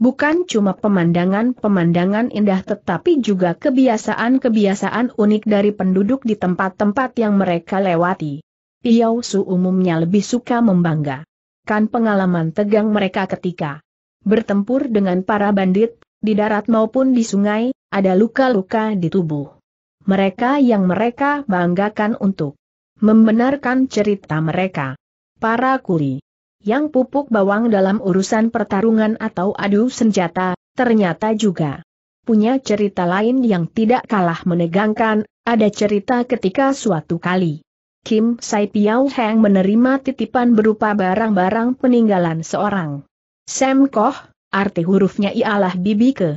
Bukan cuma pemandangan-pemandangan indah tetapi juga kebiasaan-kebiasaan unik dari penduduk di tempat-tempat yang mereka lewati. Piau Su umumnya lebih suka membanggakan pengalaman tegang mereka ketika bertempur dengan para bandit, di darat maupun di sungai, ada luka-luka di tubuh. Mereka yang mereka banggakan untuk membenarkan cerita mereka. Para kuli yang pupuk bawang dalam urusan pertarungan atau adu senjata, ternyata juga punya cerita lain yang tidak kalah menegangkan, ada cerita ketika suatu kali. Kim Sai Piao Heng menerima titipan berupa barang-barang peninggalan seorang Sam Koh, arti hurufnya ialah bibi ke.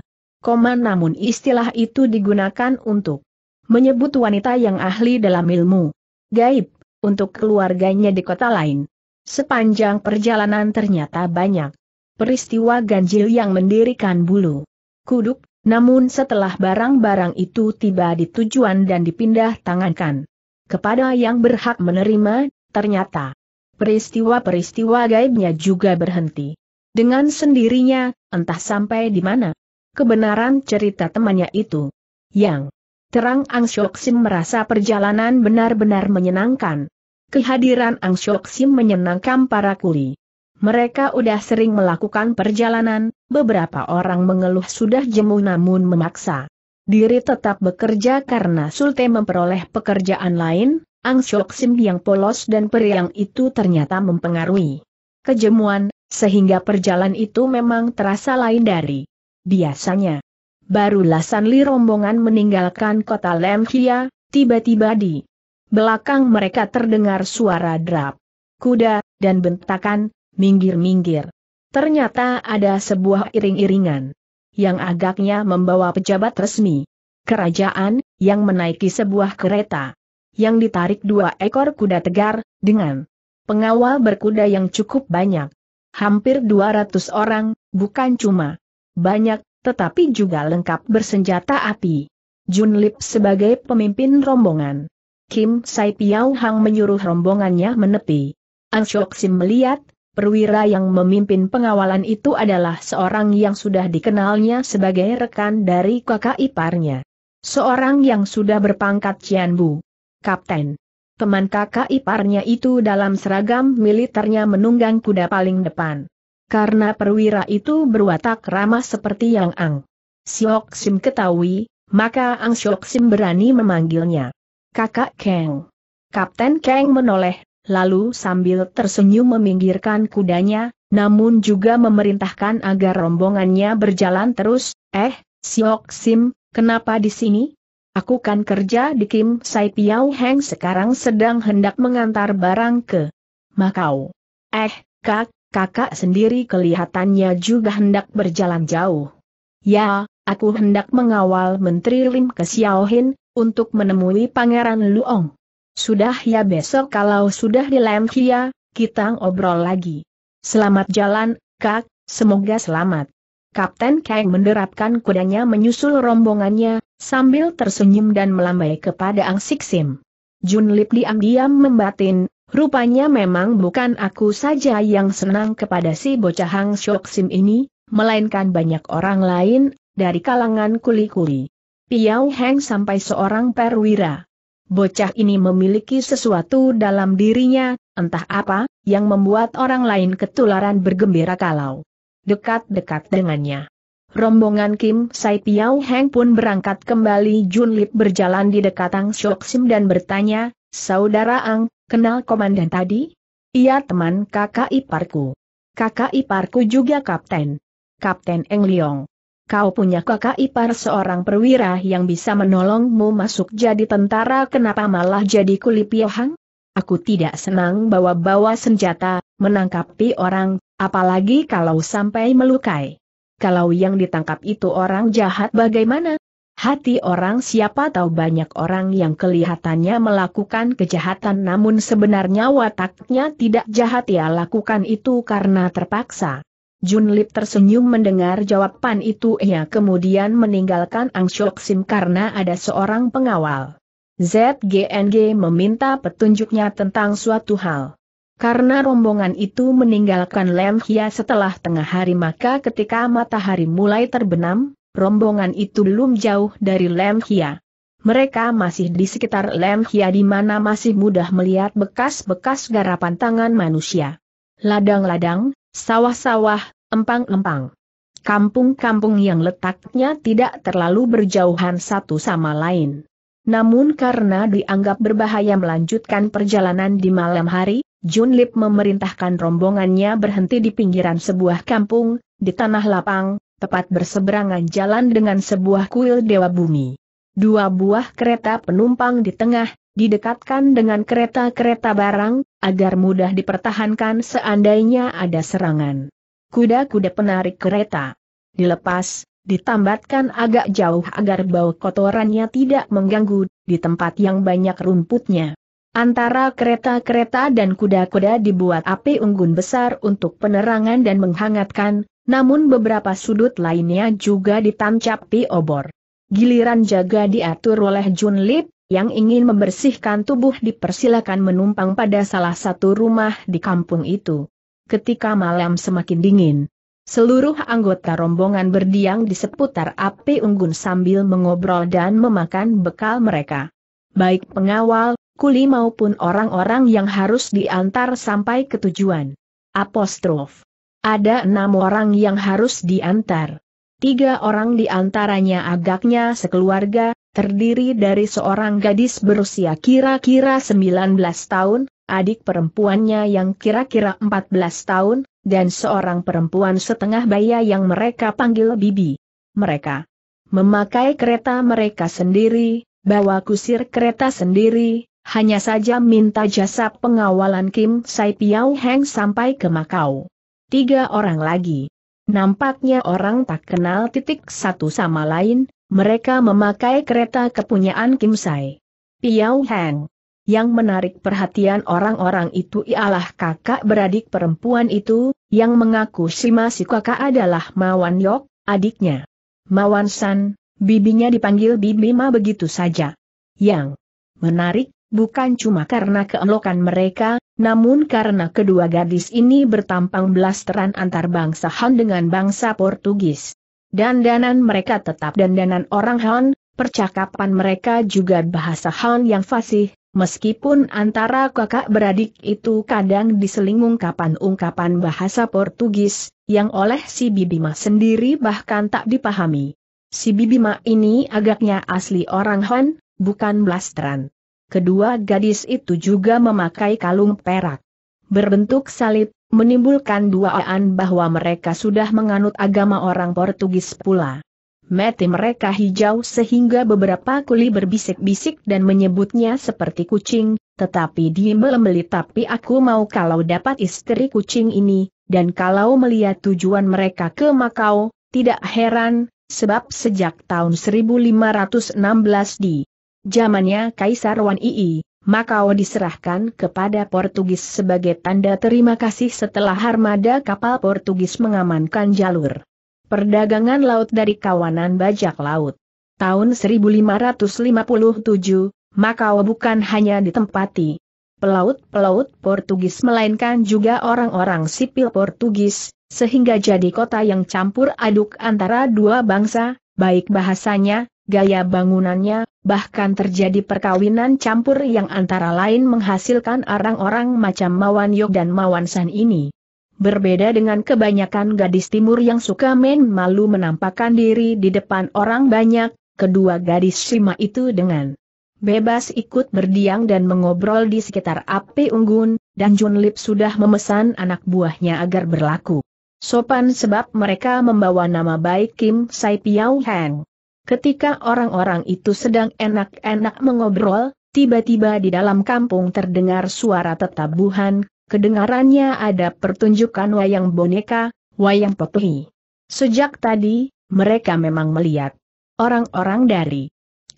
Koman namun istilah itu digunakan untuk menyebut wanita yang ahli dalam ilmu gaib untuk keluarganya di kota lain. Sepanjang perjalanan ternyata banyak peristiwa ganjil yang mendirikan bulu kuduk, namun setelah barang-barang itu tiba di tujuan dan dipindah tangankan kepada yang berhak menerima, ternyata peristiwa-peristiwa gaibnya juga berhenti. Dengan sendirinya, entah sampai di mana. Kebenaran cerita temannya itu. Yang terang Ang Syok Sim merasa perjalanan benar-benar menyenangkan. Kehadiran Ang Syok Sim menyenangkan para kuli. Mereka udah sering melakukan perjalanan, beberapa orang mengeluh sudah jemu namun memaksa. Diri tetap bekerja karena Sulte memperoleh pekerjaan lain, Ang Syok Sim yang polos dan periang itu ternyata mempengaruhi. Kejemuan, sehingga perjalanan itu memang terasa lain dari biasanya. Barulah Sanli rombongan meninggalkan kota Lemhia, tiba-tiba di belakang mereka terdengar suara drap, kuda, dan bentakan, minggir-minggir. Ternyata ada sebuah iring-iringan yang agaknya membawa pejabat resmi kerajaan, yang menaiki sebuah kereta. Yang ditarik dua ekor kuda tegar, dengan pengawal berkuda yang cukup banyak hampir 200 orang, bukan cuma banyak, tetapi juga lengkap bersenjata api. Jun Lip sebagai pemimpin rombongan. Kim Sai Piao Hang menyuruh rombongannya menepi. Ang Shok Sim melihat, perwira yang memimpin pengawalan itu adalah seorang yang sudah dikenalnya sebagai rekan dari kakak iparnya. Seorang yang sudah berpangkat Cianbu. Kapten. Teman kakak iparnya itu dalam seragam militernya menunggang kuda paling depan. Karena perwira itu berwatak ramah seperti Yang Ang. Siok Sim ketahui, maka Ang Siok Sim berani memanggilnya. Kakak Kang. Kapten Kang menoleh, lalu sambil tersenyum meminggirkan kudanya, namun juga memerintahkan agar rombongannya berjalan terus, eh, Siok Sim, kenapa di sini? Aku kan kerja di Kim Sai Piao Heng sekarang sedang hendak mengantar barang ke Makau. Eh, kak, kakak sendiri kelihatannya juga hendak berjalan jauh. Ya, aku hendak mengawal Menteri Lim ke Xiaohin, untuk menemui Pangeran Luong. Sudah ya besok kalau sudah di Lemhia, kita ngobrol lagi. Selamat jalan, Kak, semoga selamat. Kapten Kang menderapkan kudanya menyusul rombongannya, sambil tersenyum dan melambai kepada Ang Siksim. Jun Lip diam-diam membatin, rupanya memang bukan aku saja yang senang kepada si bocah Hang Shok Sim ini, melainkan banyak orang lain, dari kalangan kuli-kuli. Piao Heng sampai seorang perwira. Bocah ini memiliki sesuatu dalam dirinya, entah apa, yang membuat orang lain ketularan bergembira kalau dekat-dekat dengannya. Rombongan Kim Sai Piao Heng pun berangkat kembali Jun Lip berjalan di dekat Ang Shok Sim dan bertanya, Saudara Ang, kenal komandan tadi? Iya teman kakak iparku. Kakak iparku juga kapten. Kapten Eng Liong. Kau punya kakak ipar seorang perwira yang bisa menolongmu masuk jadi tentara kenapa malah jadi kuli Aku tidak senang bawa-bawa senjata, menangkapi orang, Apalagi kalau sampai melukai. Kalau yang ditangkap itu orang jahat bagaimana? Hati orang siapa tahu banyak orang yang kelihatannya melakukan kejahatan namun sebenarnya wataknya tidak jahat ya lakukan itu karena terpaksa. Jun Lip tersenyum mendengar jawaban itu ia kemudian meninggalkan Ang Shok Sim karena ada seorang pengawal. ZGNG meminta petunjuknya tentang suatu hal. Karena rombongan itu meninggalkan Lemhia setelah tengah hari maka ketika matahari mulai terbenam, rombongan itu belum jauh dari Lemhia. Mereka masih di sekitar Lemhia di mana masih mudah melihat bekas-bekas garapan tangan manusia. Ladang-ladang, sawah-sawah, empang-empang. Kampung-kampung yang letaknya tidak terlalu berjauhan satu sama lain. Namun karena dianggap berbahaya melanjutkan perjalanan di malam hari, Jun Lip memerintahkan rombongannya berhenti di pinggiran sebuah kampung, di tanah lapang, tepat berseberangan jalan dengan sebuah kuil Dewa Bumi. Dua buah kereta penumpang di tengah, didekatkan dengan kereta-kereta barang, agar mudah dipertahankan seandainya ada serangan. Kuda-kuda penarik kereta. Dilepas, ditambatkan agak jauh agar bau kotorannya tidak mengganggu, di tempat yang banyak rumputnya. Antara kereta-kereta dan kuda-kuda dibuat api unggun besar untuk penerangan dan menghangatkan, namun beberapa sudut lainnya juga ditancapi obor. Giliran jaga diatur oleh Jun Lip, yang ingin membersihkan tubuh dipersilakan menumpang pada salah satu rumah di kampung itu. Ketika malam semakin dingin, seluruh anggota rombongan berdiam di seputar api unggun sambil mengobrol dan memakan bekal mereka. Baik pengawal, kuli maupun orang-orang yang harus diantar sampai ke tujuan. Apostrof. Ada enam orang yang harus diantar. Tiga orang diantaranya agaknya sekeluarga, terdiri dari seorang gadis berusia kira-kira 19 tahun, adik perempuannya yang kira-kira 14 tahun, dan seorang perempuan setengah baya yang mereka panggil Bibi. Mereka memakai kereta mereka sendiri, bawa kusir kereta sendiri, hanya saja minta jasa pengawalan Kim Sai Piao Heng sampai ke Makau. Tiga orang lagi. Nampaknya orang tak kenal titik satu sama lain, mereka memakai kereta kepunyaan Kim Sai. Piao Heng. Yang menarik perhatian orang-orang itu ialah kakak beradik perempuan itu, yang mengaku si masih kakak adalah Mawan Yok, adiknya. Mawan San, bibinya dipanggil Bibi Ma begitu saja. Yang menarik bukan cuma karena keelokan mereka, namun karena kedua gadis ini bertampang blasteran antar bangsa Han dengan bangsa Portugis. Dandanan mereka tetap dandanan orang Han, percakapan mereka juga bahasa Han yang fasih, meskipun antara kakak beradik itu kadang diseling ungkapan-ungkapan bahasa Portugis, yang oleh si Bibima sendiri bahkan tak dipahami. Si Bibima ini agaknya asli orang Han, bukan blasteran kedua gadis itu juga memakai kalung perak. Berbentuk salib, menimbulkan duaan bahwa mereka sudah menganut agama orang Portugis pula. Mati mereka hijau sehingga beberapa kuli berbisik-bisik dan menyebutnya seperti kucing, tetapi di melembeli tapi aku mau kalau dapat istri kucing ini, dan kalau melihat tujuan mereka ke Makau, tidak heran, sebab sejak tahun 1516 di Zamannya Kaisar Wan Ii, Makau diserahkan kepada Portugis sebagai tanda terima kasih setelah armada kapal Portugis mengamankan jalur perdagangan laut dari kawanan bajak laut. Tahun 1557, Makau bukan hanya ditempati pelaut-pelaut Portugis melainkan juga orang-orang sipil Portugis, sehingga jadi kota yang campur aduk antara dua bangsa, baik bahasanya, gaya bangunannya, bahkan terjadi perkawinan campur yang antara lain menghasilkan orang-orang macam Mawan Yog dan Mawan San ini. Berbeda dengan kebanyakan gadis timur yang suka main malu menampakkan diri di depan orang banyak, kedua gadis Shima itu dengan bebas ikut berdiang dan mengobrol di sekitar api unggun, dan Jun Lip sudah memesan anak buahnya agar berlaku. Sopan sebab mereka membawa nama baik Kim Sai Piao Heng. Ketika orang-orang itu sedang enak-enak mengobrol, tiba-tiba di dalam kampung terdengar suara tetabuhan, kedengarannya ada pertunjukan wayang boneka, wayang petuhi. Sejak tadi, mereka memang melihat orang-orang dari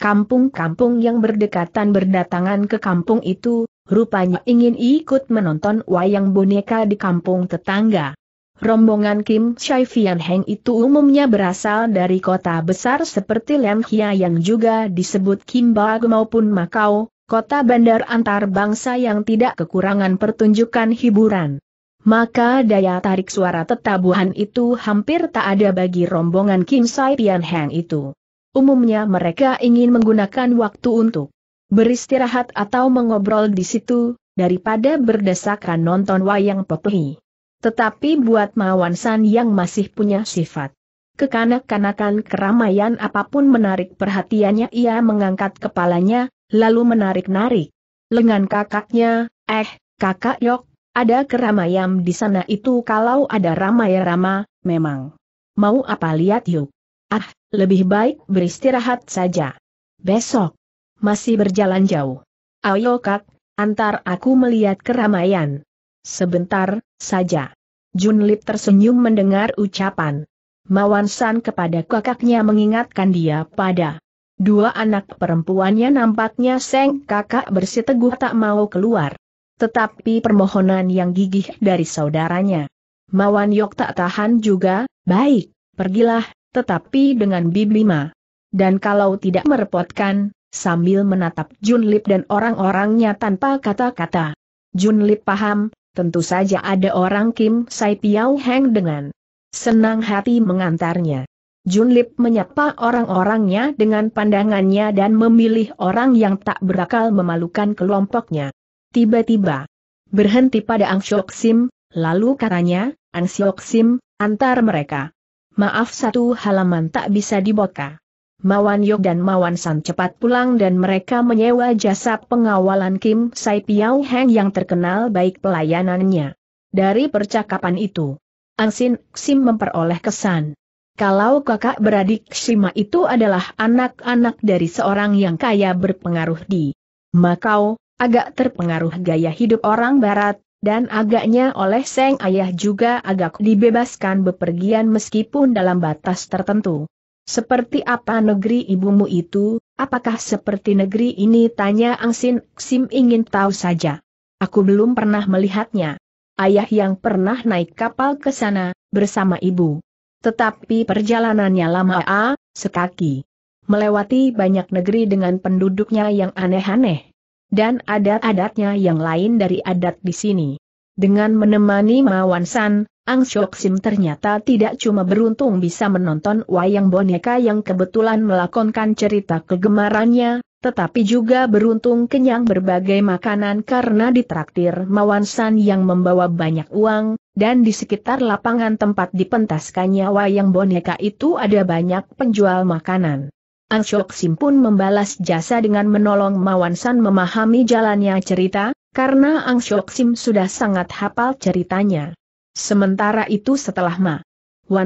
kampung-kampung yang berdekatan berdatangan ke kampung itu, rupanya ingin ikut menonton wayang boneka di kampung tetangga. Rombongan Kim Chai Fian Heng itu umumnya berasal dari kota besar seperti Lemhia yang juga disebut Kimbag maupun Makau, kota bandar antar bangsa yang tidak kekurangan pertunjukan hiburan. Maka daya tarik suara tetabuhan itu hampir tak ada bagi rombongan Kim Chai Fian Heng itu. Umumnya mereka ingin menggunakan waktu untuk beristirahat atau mengobrol di situ, daripada berdesakan nonton wayang pepehi. Tetapi buat Mawan yang masih punya sifat kekanak-kanakan keramaian apapun menarik perhatiannya ia mengangkat kepalanya, lalu menarik-narik. Lengan kakaknya, eh, kakak yok, ada keramaian di sana itu kalau ada ramai-rama, memang. Mau apa lihat yuk? Ah, lebih baik beristirahat saja. Besok. Masih berjalan jauh. Ayo kak, antar aku melihat keramaian. Sebentar, saja. Jun Lip tersenyum mendengar ucapan Mawan San kepada kakaknya mengingatkan dia pada dua anak perempuannya nampaknya Seng kakak bersiteguh tak mau keluar. Tetapi permohonan yang gigih dari saudaranya. Mawan Yok tak tahan juga, baik, pergilah, tetapi dengan Biblima. Dan kalau tidak merepotkan, sambil menatap Jun Lip dan orang-orangnya tanpa kata-kata. Jun Lip paham, tentu saja ada orang Kim Sai Piao Heng dengan senang hati mengantarnya. Jun Lip menyapa orang-orangnya dengan pandangannya dan memilih orang yang tak berakal memalukan kelompoknya. Tiba-tiba, berhenti pada Ang Siok Sim, lalu katanya, Ang Siok Sim, antar mereka. Maaf satu halaman tak bisa dibuka. Mawan Yok dan Mawan San cepat pulang dan mereka menyewa jasa pengawalan Kim Sai Piao Heng yang terkenal baik pelayanannya. Dari percakapan itu, Ansin Sim memperoleh kesan. Kalau kakak beradik Shima itu adalah anak-anak dari seorang yang kaya berpengaruh di Makau, agak terpengaruh gaya hidup orang barat, dan agaknya oleh Seng Ayah juga agak dibebaskan bepergian meskipun dalam batas tertentu. Seperti apa negeri ibumu itu, apakah seperti negeri ini tanya Angsin Sim ingin tahu saja. Aku belum pernah melihatnya. Ayah yang pernah naik kapal ke sana, bersama ibu. Tetapi perjalanannya lama a, sekaki. Melewati banyak negeri dengan penduduknya yang aneh-aneh. Dan adat-adatnya yang lain dari adat di sini. Dengan menemani Mawan San, Ang Shok Sim ternyata tidak cuma beruntung bisa menonton wayang boneka yang kebetulan melakonkan cerita kegemarannya, tetapi juga beruntung kenyang berbagai makanan karena ditraktir Mawan San yang membawa banyak uang, dan di sekitar lapangan tempat dipentaskannya wayang boneka itu ada banyak penjual makanan. Ang Shok Sim pun membalas jasa dengan menolong Mawan San memahami jalannya cerita, karena Ang Syok Sim sudah sangat hafal ceritanya. Sementara itu setelah Ma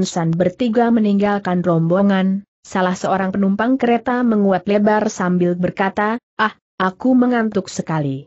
San bertiga meninggalkan rombongan, salah seorang penumpang kereta menguat lebar sambil berkata, ah, aku mengantuk sekali.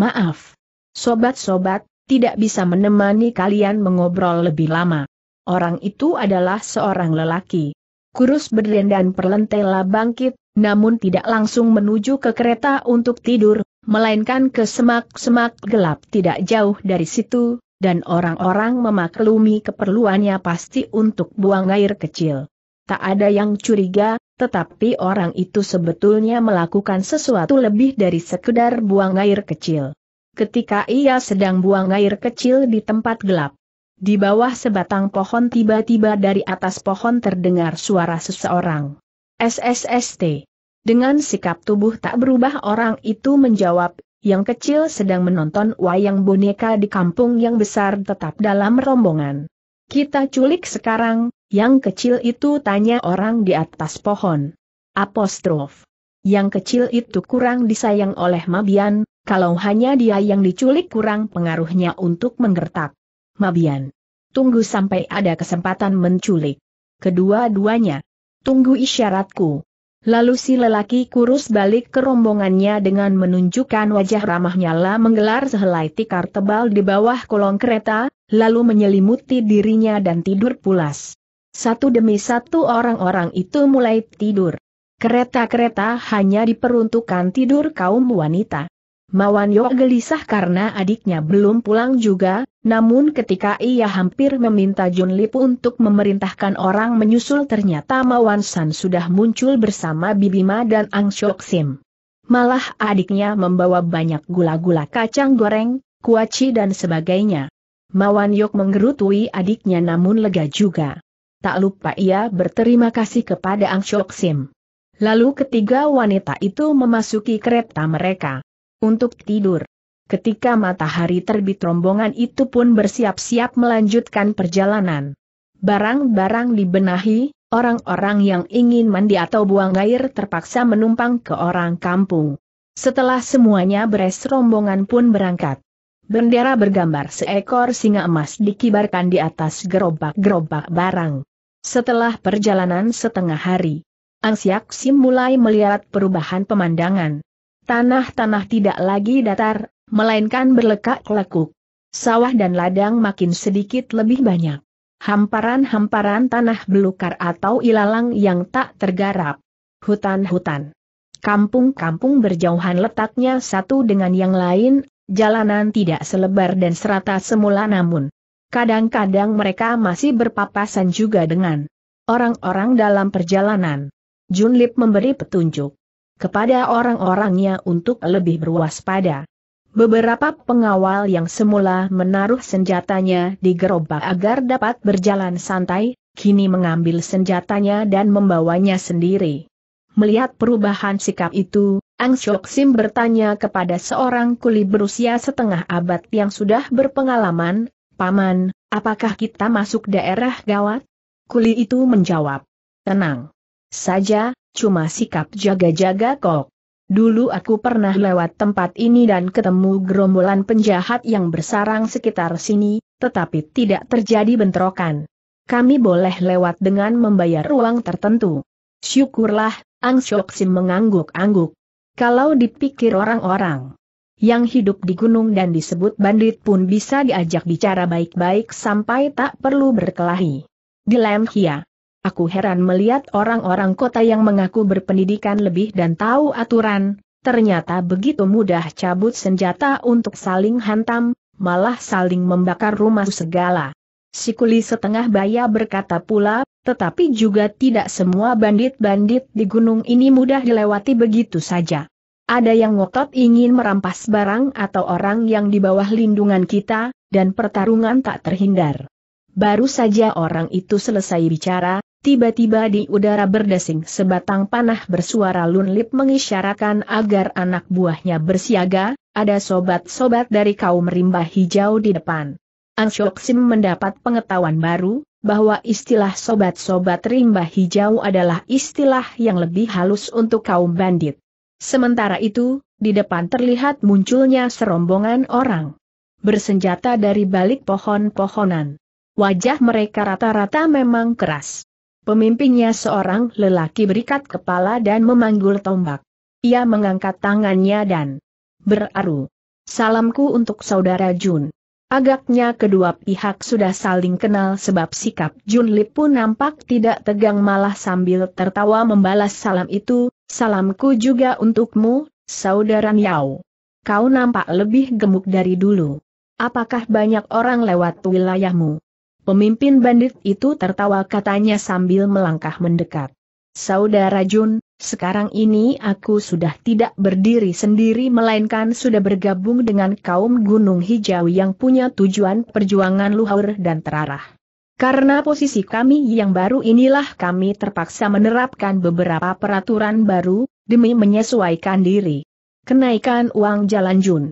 Maaf. Sobat-sobat, tidak bisa menemani kalian mengobrol lebih lama. Orang itu adalah seorang lelaki. Kurus berdendan perlentela bangkit, namun tidak langsung menuju ke kereta untuk tidur, melainkan ke semak-semak gelap tidak jauh dari situ, dan orang-orang memaklumi keperluannya pasti untuk buang air kecil. Tak ada yang curiga, tetapi orang itu sebetulnya melakukan sesuatu lebih dari sekedar buang air kecil. Ketika ia sedang buang air kecil di tempat gelap, di bawah sebatang pohon tiba-tiba dari atas pohon terdengar suara seseorang. SSST. Dengan sikap tubuh tak berubah orang itu menjawab, yang kecil sedang menonton wayang boneka di kampung yang besar tetap dalam rombongan. Kita culik sekarang, yang kecil itu tanya orang di atas pohon. Apostrof. Yang kecil itu kurang disayang oleh Mabian, kalau hanya dia yang diculik kurang pengaruhnya untuk menggertak. Mabian. Tunggu sampai ada kesempatan menculik. Kedua-duanya. Tunggu isyaratku. Lalu si lelaki kurus balik ke rombongannya dengan menunjukkan wajah ramahnya lah menggelar sehelai tikar tebal di bawah kolong kereta, lalu menyelimuti dirinya dan tidur pulas. Satu demi satu orang-orang itu mulai tidur. Kereta-kereta hanya diperuntukkan tidur kaum wanita. Mawan Yo gelisah karena adiknya belum pulang juga, namun ketika ia hampir meminta Jun Lip untuk memerintahkan orang menyusul ternyata Mawan San sudah muncul bersama Bibi Ma dan Ang Shok Sim. Malah adiknya membawa banyak gula-gula kacang goreng, kuaci dan sebagainya. Mawan Yok menggerutui adiknya namun lega juga. Tak lupa ia berterima kasih kepada Ang Shok Sim. Lalu ketiga wanita itu memasuki kereta mereka untuk tidur. Ketika matahari terbit rombongan itu pun bersiap-siap melanjutkan perjalanan. Barang-barang dibenahi, orang-orang yang ingin mandi atau buang air terpaksa menumpang ke orang kampung. Setelah semuanya beres rombongan pun berangkat. Bendera bergambar seekor singa emas dikibarkan di atas gerobak-gerobak barang. Setelah perjalanan setengah hari, Ang Siak Sim mulai melihat perubahan pemandangan. Tanah-tanah tidak lagi datar, melainkan berlekak-lekuk. Sawah dan ladang makin sedikit lebih banyak. Hamparan-hamparan tanah belukar atau ilalang yang tak tergarap. Hutan-hutan. Kampung-kampung berjauhan letaknya satu dengan yang lain, jalanan tidak selebar dan serata semula namun. Kadang-kadang mereka masih berpapasan juga dengan orang-orang dalam perjalanan. Junlip memberi petunjuk kepada orang-orangnya untuk lebih berwaspada. Beberapa pengawal yang semula menaruh senjatanya di gerobak agar dapat berjalan santai, kini mengambil senjatanya dan membawanya sendiri. Melihat perubahan sikap itu, Ang Syok Sim bertanya kepada seorang kuli berusia setengah abad yang sudah berpengalaman, Paman, apakah kita masuk daerah gawat? Kuli itu menjawab, tenang saja, cuma sikap jaga-jaga kok. Dulu aku pernah lewat tempat ini dan ketemu gerombolan penjahat yang bersarang sekitar sini, tetapi tidak terjadi bentrokan. Kami boleh lewat dengan membayar ruang tertentu. Syukurlah, Ang Syok Sim mengangguk-angguk. Kalau dipikir orang-orang yang hidup di gunung dan disebut bandit pun bisa diajak bicara baik-baik sampai tak perlu berkelahi. Dilem Hia aku heran melihat orang-orang kota yang mengaku berpendidikan lebih dan tahu aturan, ternyata begitu mudah cabut senjata untuk saling hantam, malah saling membakar rumah segala. Sikuli setengah baya berkata pula, tetapi juga tidak semua bandit-bandit di gunung ini mudah dilewati begitu saja. Ada yang ngotot ingin merampas barang atau orang yang di bawah lindungan kita, dan pertarungan tak terhindar. Baru saja orang itu selesai bicara, Tiba-tiba di udara berdesing sebatang panah bersuara lunlip mengisyaratkan agar anak buahnya bersiaga, ada sobat-sobat dari kaum rimba hijau di depan. Anshok Sim mendapat pengetahuan baru, bahwa istilah sobat-sobat rimba hijau adalah istilah yang lebih halus untuk kaum bandit. Sementara itu, di depan terlihat munculnya serombongan orang bersenjata dari balik pohon-pohonan. Wajah mereka rata-rata memang keras. Pemimpinnya seorang lelaki berikat kepala dan memanggul tombak. Ia mengangkat tangannya dan beraru. Salamku untuk saudara Jun. Agaknya kedua pihak sudah saling kenal sebab sikap Jun Li pun nampak tidak tegang malah sambil tertawa membalas salam itu, salamku juga untukmu, saudara Yao. Kau nampak lebih gemuk dari dulu. Apakah banyak orang lewat wilayahmu? Pemimpin bandit itu tertawa katanya sambil melangkah mendekat. Saudara Jun, sekarang ini aku sudah tidak berdiri sendiri melainkan sudah bergabung dengan kaum Gunung Hijau yang punya tujuan perjuangan luhur dan terarah. Karena posisi kami yang baru inilah kami terpaksa menerapkan beberapa peraturan baru, demi menyesuaikan diri. Kenaikan uang jalan Jun.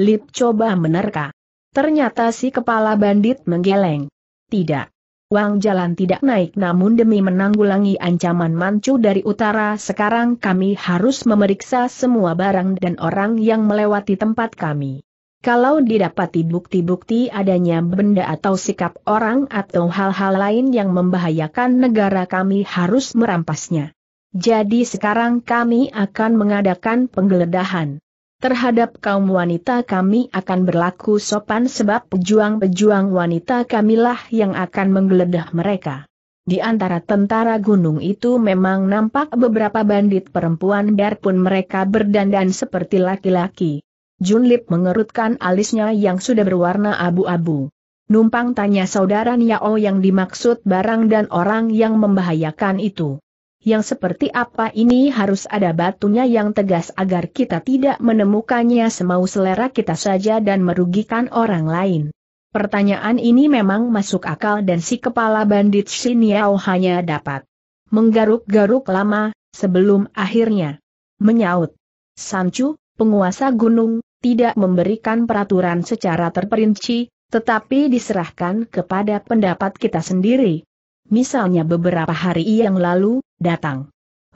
Lip coba menerka. Ternyata si kepala bandit menggeleng. Tidak. Wang Jalan tidak naik namun demi menanggulangi ancaman mancu dari utara sekarang kami harus memeriksa semua barang dan orang yang melewati tempat kami. Kalau didapati bukti-bukti adanya benda atau sikap orang atau hal-hal lain yang membahayakan negara kami harus merampasnya. Jadi sekarang kami akan mengadakan penggeledahan. Terhadap kaum wanita kami akan berlaku sopan sebab pejuang-pejuang wanita kamilah yang akan menggeledah mereka. Di antara tentara gunung itu memang nampak beberapa bandit perempuan biarpun mereka berdandan seperti laki-laki. Junlip mengerutkan alisnya yang sudah berwarna abu-abu. Numpang tanya saudara Niao oh, yang dimaksud barang dan orang yang membahayakan itu. Yang seperti apa ini harus ada batunya yang tegas agar kita tidak menemukannya semau selera kita saja dan merugikan orang lain. Pertanyaan ini memang masuk akal dan si kepala bandit Shin Yao hanya dapat menggaruk-garuk lama, sebelum akhirnya menyaut. Sancu, penguasa gunung, tidak memberikan peraturan secara terperinci, tetapi diserahkan kepada pendapat kita sendiri misalnya beberapa hari yang lalu, datang.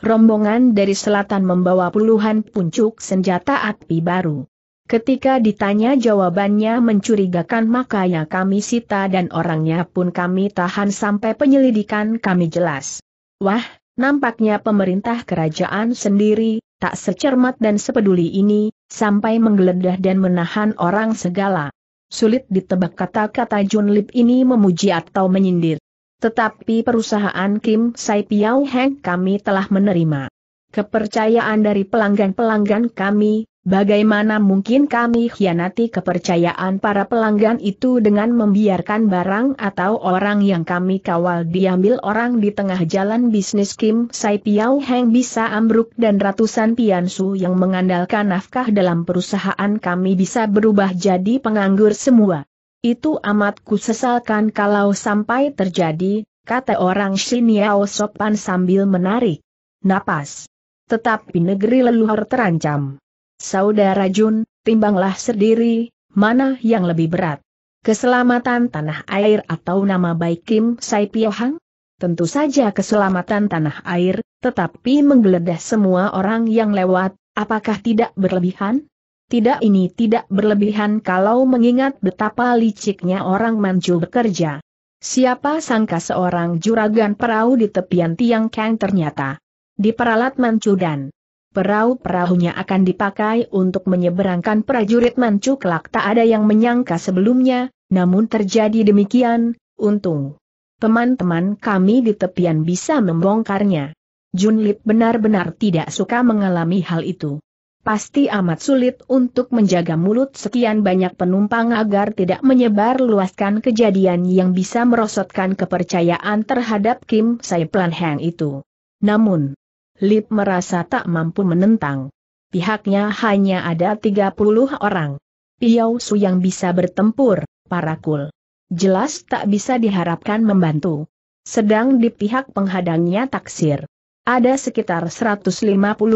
Rombongan dari selatan membawa puluhan puncuk senjata api baru. Ketika ditanya jawabannya mencurigakan maka makanya kami sita dan orangnya pun kami tahan sampai penyelidikan kami jelas. Wah, nampaknya pemerintah kerajaan sendiri, tak secermat dan sepeduli ini, sampai menggeledah dan menahan orang segala. Sulit ditebak kata-kata Junlip ini memuji atau menyindir. Tetapi perusahaan Kim Sai Piao Heng kami telah menerima kepercayaan dari pelanggan-pelanggan kami, bagaimana mungkin kami hianati kepercayaan para pelanggan itu dengan membiarkan barang atau orang yang kami kawal diambil orang di tengah jalan bisnis Kim Sai Piao Heng bisa ambruk dan ratusan piansu yang mengandalkan nafkah dalam perusahaan kami bisa berubah jadi penganggur semua. Itu amat kusesalkan kalau sampai terjadi, kata orang Xiniao sopan sambil menarik napas. Tetapi negeri leluhur terancam. Saudara Jun, timbanglah sendiri, mana yang lebih berat? Keselamatan tanah air atau nama baik Kim Sai Piohang? Tentu saja keselamatan tanah air, tetapi menggeledah semua orang yang lewat, apakah tidak berlebihan? tidak ini tidak berlebihan kalau mengingat betapa liciknya orang Manchu bekerja. Siapa sangka seorang juragan perahu di tepian tiang keng ternyata diperalat Manchu dan perahu-perahunya akan dipakai untuk menyeberangkan prajurit Manchu kelak tak ada yang menyangka sebelumnya, namun terjadi demikian, untung. Teman-teman kami di tepian bisa membongkarnya. Junlip benar-benar tidak suka mengalami hal itu pasti amat sulit untuk menjaga mulut sekian banyak penumpang agar tidak menyebar luaskan kejadian yang bisa merosotkan kepercayaan terhadap Kim Sai Plan Heng itu. Namun, Lip merasa tak mampu menentang. Pihaknya hanya ada 30 orang. Piau Su yang bisa bertempur, parakul. Jelas tak bisa diharapkan membantu. Sedang di pihak penghadangnya taksir. Ada sekitar 150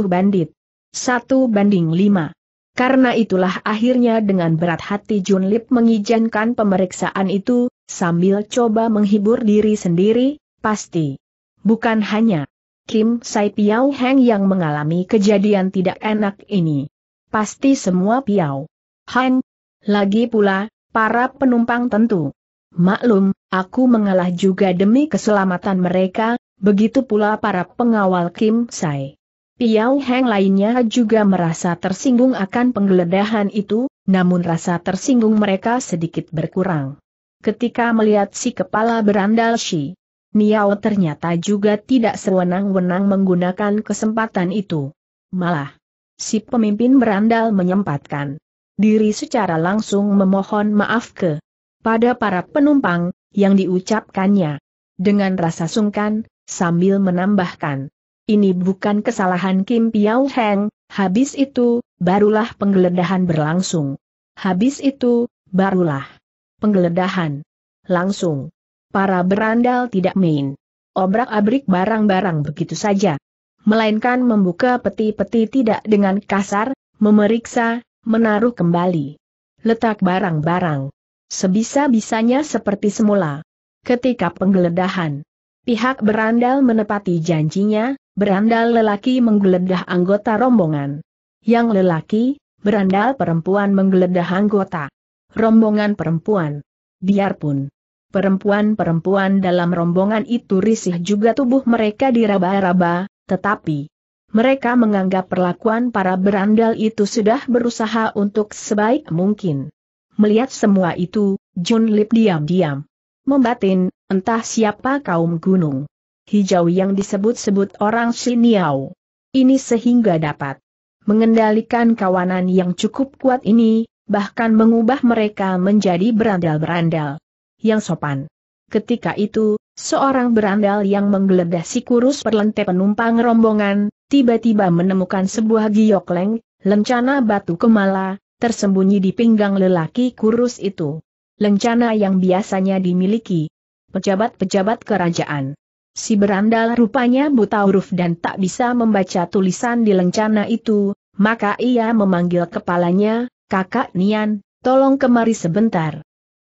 bandit. Satu banding lima. Karena itulah akhirnya dengan berat hati Jun Lip mengizinkan pemeriksaan itu, sambil coba menghibur diri sendiri, pasti. Bukan hanya Kim Sai Piao Heng yang mengalami kejadian tidak enak ini. Pasti semua Piao Heng. Lagi pula, para penumpang tentu. Maklum, aku mengalah juga demi keselamatan mereka, begitu pula para pengawal Kim Sai. Piao Heng lainnya juga merasa tersinggung akan penggeledahan itu, namun rasa tersinggung mereka sedikit berkurang. Ketika melihat si kepala berandal Shi, Niao ternyata juga tidak sewenang-wenang menggunakan kesempatan itu. Malah, si pemimpin berandal menyempatkan diri secara langsung memohon maaf ke pada para penumpang yang diucapkannya dengan rasa sungkan sambil menambahkan ini bukan kesalahan Kim Piao Heng, habis itu, barulah penggeledahan berlangsung. Habis itu, barulah penggeledahan. Langsung. Para berandal tidak main. Obrak-abrik barang-barang begitu saja. Melainkan membuka peti-peti tidak dengan kasar, memeriksa, menaruh kembali. Letak barang-barang. Sebisa-bisanya seperti semula. Ketika penggeledahan, pihak berandal menepati janjinya, berandal lelaki menggeledah anggota rombongan. Yang lelaki, berandal perempuan menggeledah anggota rombongan perempuan. Biarpun perempuan-perempuan dalam rombongan itu risih juga tubuh mereka diraba-raba, tetapi mereka menganggap perlakuan para berandal itu sudah berusaha untuk sebaik mungkin. Melihat semua itu, Jun Lip diam-diam membatin, entah siapa kaum gunung hijau yang disebut-sebut orang Xiniao. Ini sehingga dapat mengendalikan kawanan yang cukup kuat ini, bahkan mengubah mereka menjadi berandal-berandal yang sopan. Ketika itu, seorang berandal yang menggeledah si kurus perlente penumpang rombongan, tiba-tiba menemukan sebuah giokleng, lencana batu kemala, tersembunyi di pinggang lelaki kurus itu. Lencana yang biasanya dimiliki pejabat-pejabat kerajaan. Si berandal rupanya buta huruf dan tak bisa membaca tulisan di lencana itu, maka ia memanggil kepalanya, kakak Nian, tolong kemari sebentar.